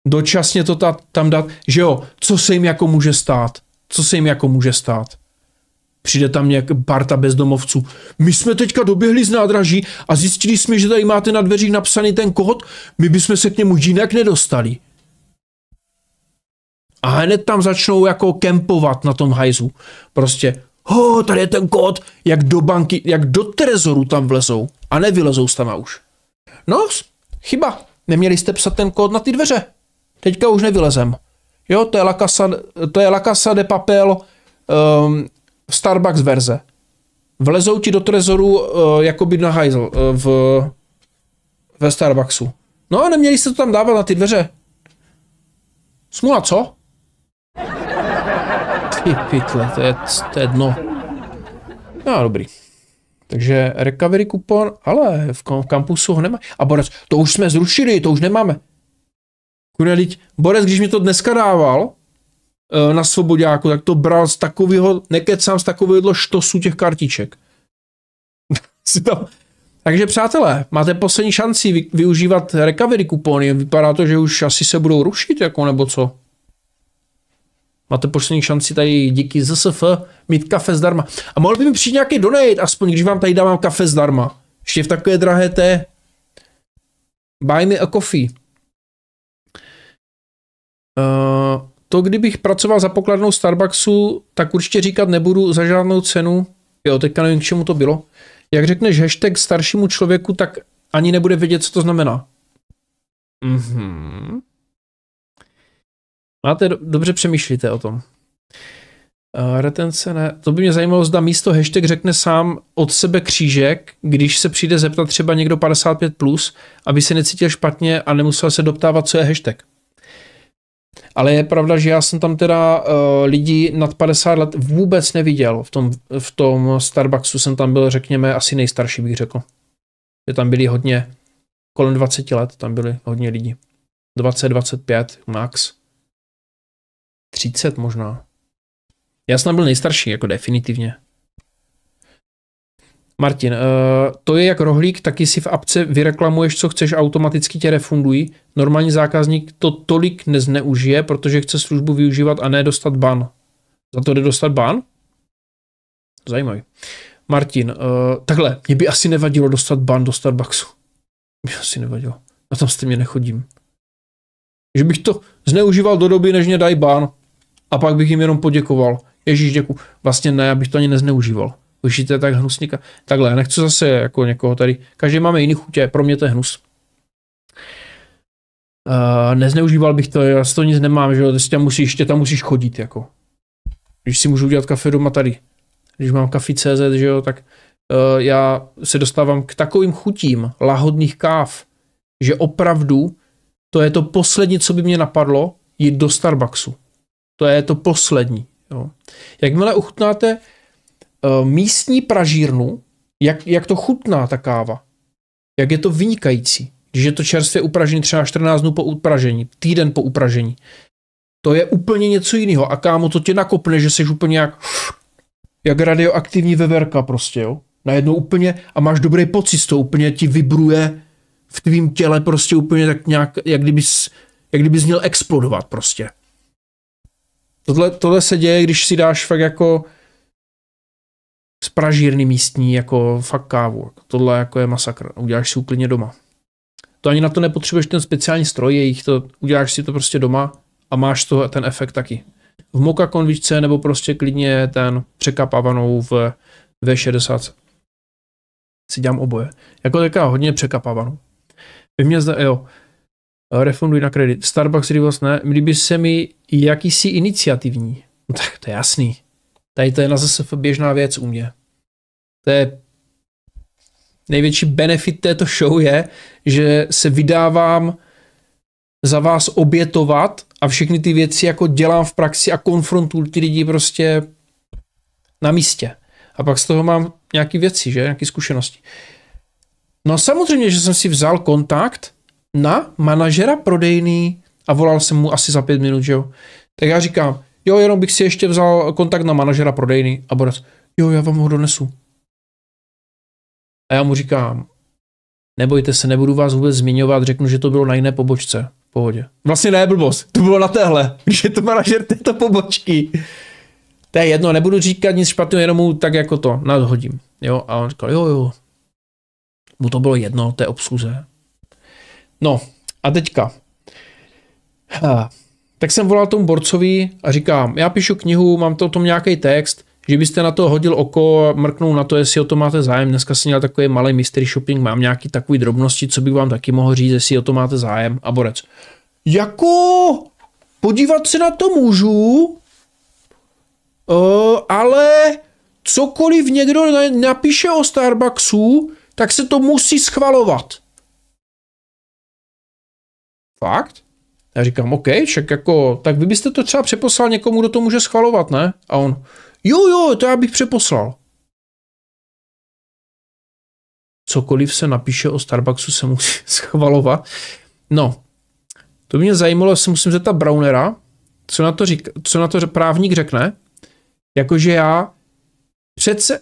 Dočasně to ta, tam dát, že jo, co se jim jako může stát? Co se jim jako může stát? Přijde tam nějak parta bezdomovců. My jsme teďka doběhli z nádraží a zjistili jsme, že tady máte na dveřích napsaný ten kód, my bychom se k němu jinak nedostali. A hned tam začnou jako kempovat na tom hajzu. Prostě ho, tady je ten kód, jak do banky, jak do trezoru tam vlezou a nevylezou s tam už. No, chyba, neměli jste psat ten kód na ty dveře. Teďka už nevylezem. Jo, to je La Casa, to je La Casa de Papel um, Starbucks verze. Vlezou ti do trezoru uh, by na hajzl uh, v, ve Starbucksu. No, neměli jste to tam dávat na ty dveře. Smula, co? Ty pitle, to je, to je dno. No dobrý. Takže recovery kupon, ale v kampusu ho nemá. A Borec, to už jsme zrušili, to už nemáme. liď, Borec, když mi to dneska dával, eh, na Svobodáku, tak to bral z takového, nekecám, z takového štosu těch kartiček. Takže přátelé, máte poslední šanci využívat recovery kupony, vypadá to, že už asi se budou rušit, jako nebo co? Máte poslední šanci tady díky ZSF mít kafe zdarma. A mohl by mi přijít nějaký donate, aspoň když vám tady dávám kafe zdarma. Ještě v takové drahé té. Buy me a coffee. Uh, to, kdybych pracoval za pokladnou Starbucksu, tak určitě říkat nebudu za žádnou cenu. Jo, teďka nevím, k čemu to bylo. Jak řekneš hashtag staršímu člověku, tak ani nebude vědět, co to znamená. Mhm. Máte, do, dobře přemýšlíte o tom. Uh, retence ne. To by mě zajímalo, zda místo hashtag řekne sám od sebe křížek, když se přijde zeptat třeba někdo 55+, plus, aby se necítil špatně a nemusel se doptávat, co je hashtag. Ale je pravda, že já jsem tam teda uh, lidi nad 50 let vůbec neviděl. V tom, v tom Starbucksu jsem tam byl, řekněme, asi nejstarší bych řekl. Že tam byli hodně, kolem 20 let tam byli hodně lidí. 20, 25 max. 30 možná. Já jsem byl nejstarší, jako definitivně. Martin, eh, to je jak rohlík, taky si v apce vyreklamuješ, co chceš, automaticky tě refundují. Normální zákazník to tolik nezneužije, protože chce službu využívat a ne dostat ban. Za to jde dostat ban? Zajímavý. Martin, eh, takhle, mě by asi nevadilo dostat ban do Starbucksu. Mě asi nevadilo. Na tam s nechodím. Že bych to zneužíval do doby, než mě dají ban a pak bych jim jenom poděkoval. Ježíš, děku. Vlastně ne, abych to ani nezneužíval. Když to je tak hnusně. Takhle, nechci zase jako někoho tady. Každý máme jiný chutě, pro mě to je hnus. Uh, nezneužíval bych to, já to nic nemám, že jo, ty tam musíš, tě tam musíš chodit, jako. Když si můžu udělat kafe doma tady, když mám CZ, že jo, tak uh, já se dostávám k takovým chutím lahodných káv, že opravdu to je to poslední, co by mě napadlo, jít do Starbucksu. To je to poslední. Jo. Jakmile uchutnáte uh, místní pražírnu, jak, jak to chutná ta káva, jak je to vynikající, když je to čerstvě upražení třeba 14 dnů po upražení, týden po upražení, to je úplně něco jiného. A kámo, to tě nakopne, že jsi úplně jak, jak radioaktivní veverka prostě, jo. Najednou úplně, a máš dobrý pocit, to úplně ti vibruje v tvým těle prostě úplně tak nějak, jak kdybys, jak kdybys měl explodovat prostě. Tohle, tohle se děje, když si dáš fakt jako z pražírny místní, jako fakt kávu. Jako tohle jako je masakr. Uděláš si úplně doma. To ani na to nepotřebuješ ten speciální stroj jejich, to uděláš si to prostě doma a máš to, ten efekt taky. V moka konvičce nebo prostě klidně ten překapávanou v V60. Si dělám oboje. Jako taká hodně překapávanou. Vy mě zda, jo, Eh, refunduj na kredit. Starbucks Rivals ne, líbí se mi jakýsi iniciativní. No tak to je jasný. Tady to je na zase běžná věc u mě. To je největší benefit této show je, že se vydávám za vás obětovat a všechny ty věci jako dělám v praxi a konfrontuju ty lidi prostě na místě. A pak z toho mám nějaké věci, že? Nějaké zkušenosti. No a samozřejmě, že jsem si vzal kontakt na manažera prodejný a volal jsem mu asi za pět minut, že jo. Tak já říkám, jo, jenom bych si ještě vzal kontakt na manažera prodejný a bude, jo, já vám ho donesu. A já mu říkám, nebojte se, nebudu vás vůbec zmiňovat, řeknu, že to bylo na jiné pobočce. V pohodě. Vlastně ne, blbost, to bylo na téhle, když je to manažer této pobočky. To je jedno, nebudu říkat nic špatného, jenom mu tak jako to nadhodím. Jo, a on říkal, jo, jo. Mu to bylo jedno, té obsluze. No a teďka. Tak jsem volal tomu borcovi a říkám, já píšu knihu, mám to o tom nějaký text, že byste na to hodil oko a mrknul na to, jestli o to máte zájem. Dneska jsem měl takový malý mystery shopping, mám nějaký takový drobnosti, co bych vám taky mohl říct, jestli o to máte zájem. A borec, jako podívat se na to můžu, uh, ale cokoliv někdo napíše o Starbucksu, tak se to musí schvalovat. Fakt? Já říkám, OK, však jako, tak vy byste to třeba přeposlal někomu, kdo to může schvalovat, ne? A on, jo, jo, to já bych přeposlal. Cokoliv se napíše o Starbucksu, se musí schvalovat. No, to by mě zajímalo, se musím zeptat Brownera, co na to, řík, co na to právník řekne. Jakože já přece,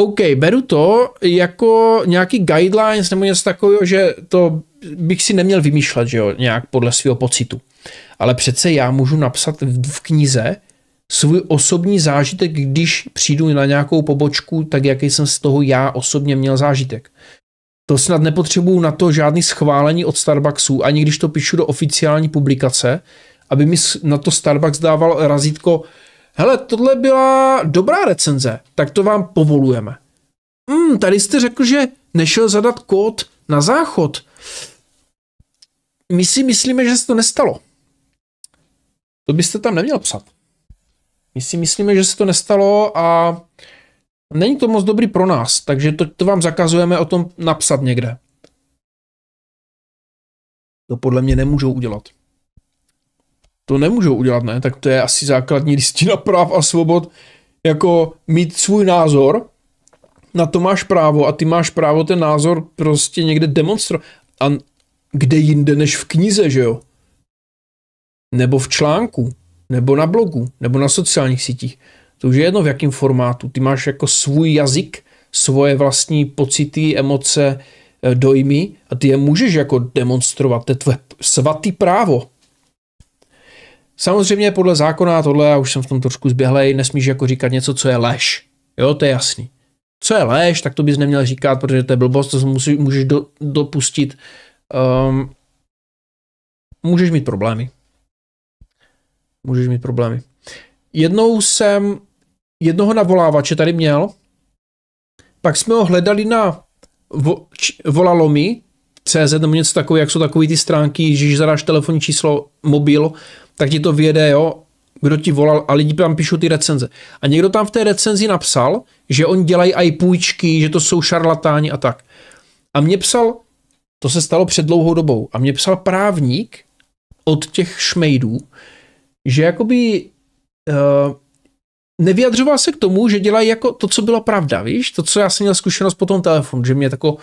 OK, beru to jako nějaký guidelines nebo něco takového, že to bych si neměl vymýšlet, že jo, nějak podle svého pocitu. Ale přece já můžu napsat v knize svůj osobní zážitek, když přijdu na nějakou pobočku, tak jaký jsem z toho já osobně měl zážitek. To snad nepotřebuju na to žádný schválení od Starbucksu, ani když to píšu do oficiální publikace, aby mi na to Starbucks dával razítko, hele, tohle byla dobrá recenze, tak to vám povolujeme. Hmm, tady jste řekl, že nešel zadat kód na záchod. My si myslíme, že se to nestalo. To byste tam neměl psat. My si myslíme, že se to nestalo a není to moc dobrý pro nás, takže to, to vám zakazujeme o tom napsat někde. To podle mě nemůžou udělat. To nemůžou udělat, ne? Tak to je asi základní listina práv a svobod, jako mít svůj názor, na to máš právo a ty máš právo ten názor prostě někde demonstrovat. A kde jinde než v knize, že jo? Nebo v článku, nebo na blogu, nebo na sociálních sítích. To už je jedno v jakém formátu. Ty máš jako svůj jazyk, svoje vlastní pocity, emoce, eh, dojmy a ty je můžeš jako demonstrovat. To je tvoje svatý právo. Samozřejmě podle zákona tohle, já už jsem v tom trošku zběhlej, nesmíš jako říkat něco, co je lež. Jo, to je jasný. Co je lež, tak to bys neměl říkat, protože to je blbost, to musí, můžeš do, dopustit. Um, můžeš mít problémy. Můžeš mít problémy. Jednou jsem jednoho navolávače tady měl, pak jsme ho hledali na vo, č, volalo mi, CZ nebo něco takového, jak jsou takové ty stránky, že zadáš telefonní číslo, mobil, tak ti to vyjede, jo, kdo ti volal a lidi tam píšou ty recenze. A někdo tam v té recenzi napsal, že oni dělají i půjčky, že to jsou šarlatáni a tak. A mě psal, to se stalo před dlouhou dobou, a mě psal právník od těch šmejdů, že jakoby uh, nevyjadřoval se k tomu, že dělají jako to, co byla pravda, víš, to, co já jsem měl zkušenost po tom telefonu, že mě jako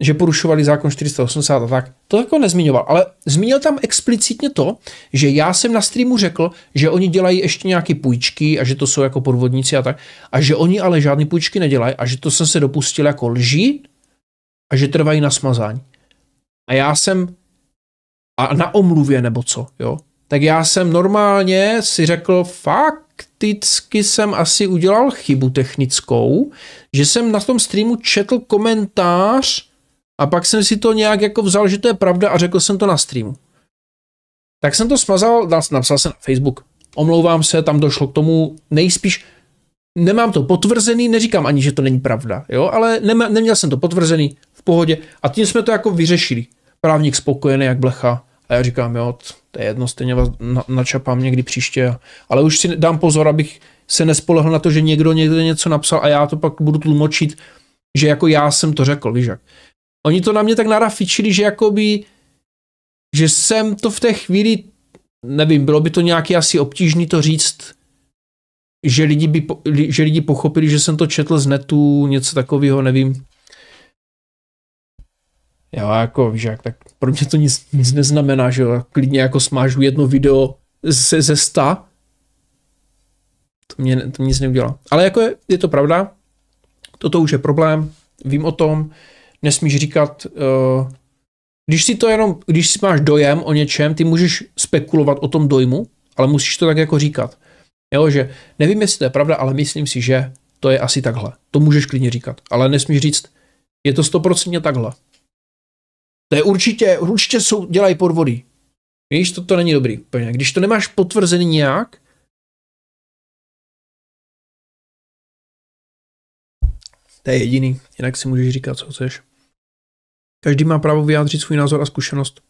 že porušovali zákon 480 a tak, to jako nezmiňoval, ale zmínil tam explicitně to, že já jsem na streamu řekl, že oni dělají ještě nějaké půjčky a že to jsou jako podvodníci a tak, a že oni ale žádné půjčky nedělají a že to jsem se dopustil jako lží a že trvají na smazání. A já jsem a na omluvě nebo co, jo. Tak já jsem normálně si řekl, fakticky jsem asi udělal chybu technickou, že jsem na tom streamu četl komentář a pak jsem si to nějak jako vzal, že to je pravda a řekl jsem to na streamu. Tak jsem to smazal, napsal jsem na Facebook. Omlouvám se, tam došlo k tomu nejspíš, nemám to potvrzený, neříkám ani, že to není pravda, jo, ale nema, neměl jsem to potvrzený, v pohodě. A tím jsme to jako vyřešili. Právník spokojený jak blecha. A já říkám, jo, to je jedno, stejně vás na, načapám někdy příště. Ale už si dám pozor, abych se nespolehl na to, že někdo někde něco napsal a já to pak budu tlumočit, že jako já jsem to řekl, víš jak. Oni to na mě tak narafičili, že jakoby, že jsem to v té chvíli, nevím, bylo by to nějaký asi obtížný to říct, že lidi, by, že lidi pochopili, že jsem to četl z netu, něco takového, nevím. Já jako, víš, jak, tak pro mě to nic, nic neznamená, že jo, klidně jako smážu jedno video ze, ze sta, to mě, to mě nic neudělá. Ale jako je, je to pravda, toto už je problém, vím o tom, nesmíš říkat, uh, když si to jenom, když si máš dojem o něčem, ty můžeš spekulovat o tom dojmu, ale musíš to tak jako říkat. Jo, že nevím, jestli to je pravda, ale myslím si, že to je asi takhle. To můžeš klidně říkat, ale nesmíš říct, je to stoprocentně takhle. To je určitě, určitě jsou, dělají podvody. Víš, to, to není dobrý úplně. Když to nemáš potvrzený nějak, to je jediný, jinak si můžeš říkat, co chceš. Každý má právo vyjádřit svůj názor a zkušenost.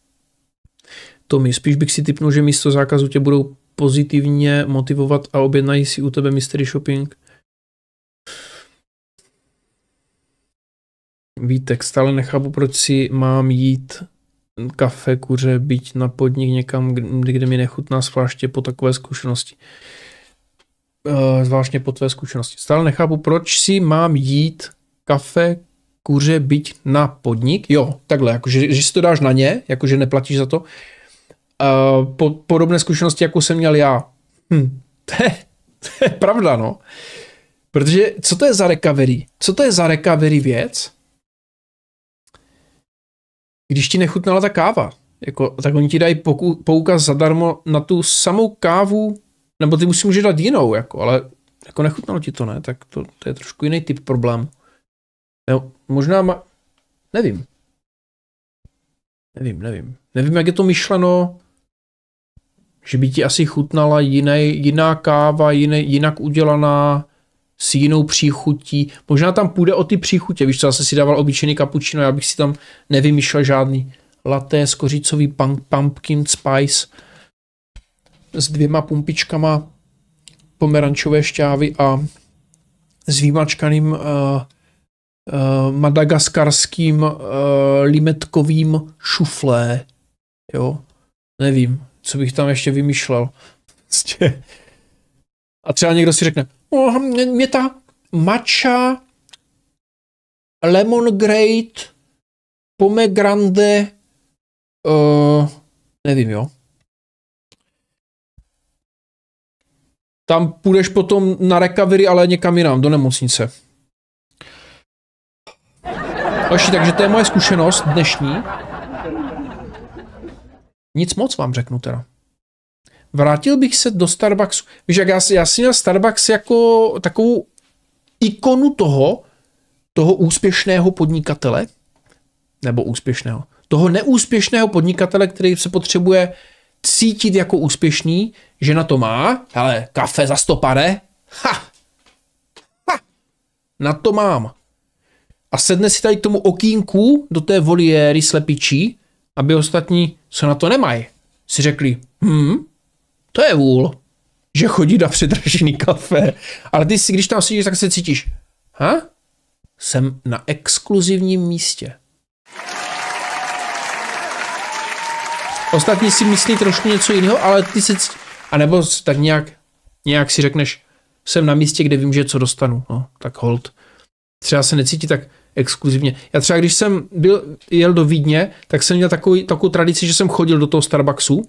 Tomi, spíš bych si typnul, že místo zákazu tě budou pozitivně motivovat a objednají si u tebe mystery shopping. Vítek, stále nechápu, proč si mám jít kafe, kuře, být na podnik někam, kde mi nechutná, zvláště po takové zkušenosti. Eh, zvláště po tvé zkušenosti. Stále nechápu, proč si mám jít kafe, kuře byť na podnik, jo, takhle, jakože, že si to dáš na ně, jakože neplatíš za to. Uh, po, podobné zkušenosti, jako jsem měl já. Hm, to, je, to je pravda, no. Protože co to je za recovery? Co to je za recovery věc? Když ti nechutnala ta káva, jako, tak oni ti dají poku, poukaz zadarmo na tu samou kávu, nebo ty musí může dát jinou, jako, ale jako nechutnalo ti to, ne? Tak to, to je trošku jiný typ problému. Jo, možná má... Nevím. Nevím, nevím. Nevím, jak je to myšleno, že by ti asi chutnala jiné, jiná káva, jiné, jinak udělaná, s jinou příchutí. Možná tam půjde o ty příchutě. Víš, co já jsem si dával obyčejný kapučino, já bych si tam nevymýšlel žádný laté s kořicový punk, pumpkin spice s dvěma pumpičkama pomerančové šťávy a s výmačkaným uh, Eh, madagaskarským uh, limetkovým šuflé. Jo, nevím, co bych tam ještě vymýšlel. Prostě. A třeba někdo si řekne, oh, mě, mě ta matcha lemon grade pomegrande uh, nevím, jo. Tam půjdeš potom na recovery, ale někam jinam, do nemocnice. Hoši, takže to je moje zkušenost dnešní. Nic moc vám řeknu teda. Vrátil bych se do Starbucksu. Víš, jak já, si, já si měl Starbucks jako takovou ikonu toho, toho úspěšného podnikatele, nebo úspěšného, toho neúspěšného podnikatele, který se potřebuje cítit jako úspěšný, že na to má, ale kafe za stopare, ha, ha, na to mám a sedne si tady k tomu okýnku do té voliéry slepičí, aby ostatní, co na to nemají, si řekli, hm, to je vůl, že chodí na předražený kafe. Ale ty si, když tam sedíš, tak se cítíš, ha? Jsem na exkluzivním místě. Ostatní si myslí trošku něco jiného, ale ty se cítíš, a nebo tak nějak, nějak si řekneš, jsem na místě, kde vím, že co dostanu. No, tak hold. Třeba se necítí tak exkluzivně. Já třeba, když jsem byl, jel do Vídně, tak jsem měl takový, takovou tradici, že jsem chodil do toho Starbucksu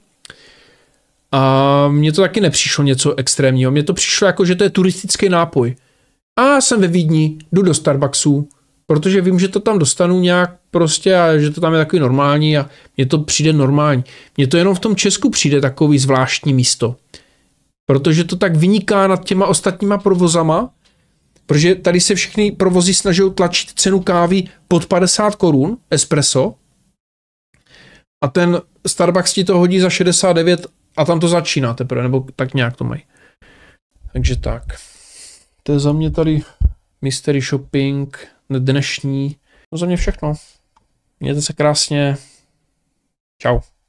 a mně to taky nepřišlo něco extrémního. Mně to přišlo jako, že to je turistický nápoj. A jsem ve Vídni, jdu do Starbucksu, protože vím, že to tam dostanu nějak prostě a že to tam je takový normální a mně to přijde normální. Mně to jenom v tom Česku přijde takový zvláštní místo. Protože to tak vyniká nad těma ostatníma provozama, Protože tady se všechny provozy snaží tlačit cenu kávy pod 50 korun espresso a ten Starbucks ti to hodí za 69 a tam to začíná teprve, nebo tak nějak to mají. Takže tak. To je za mě tady mystery shopping, dnešní. No za mě všechno. Mějte se krásně. Ciao.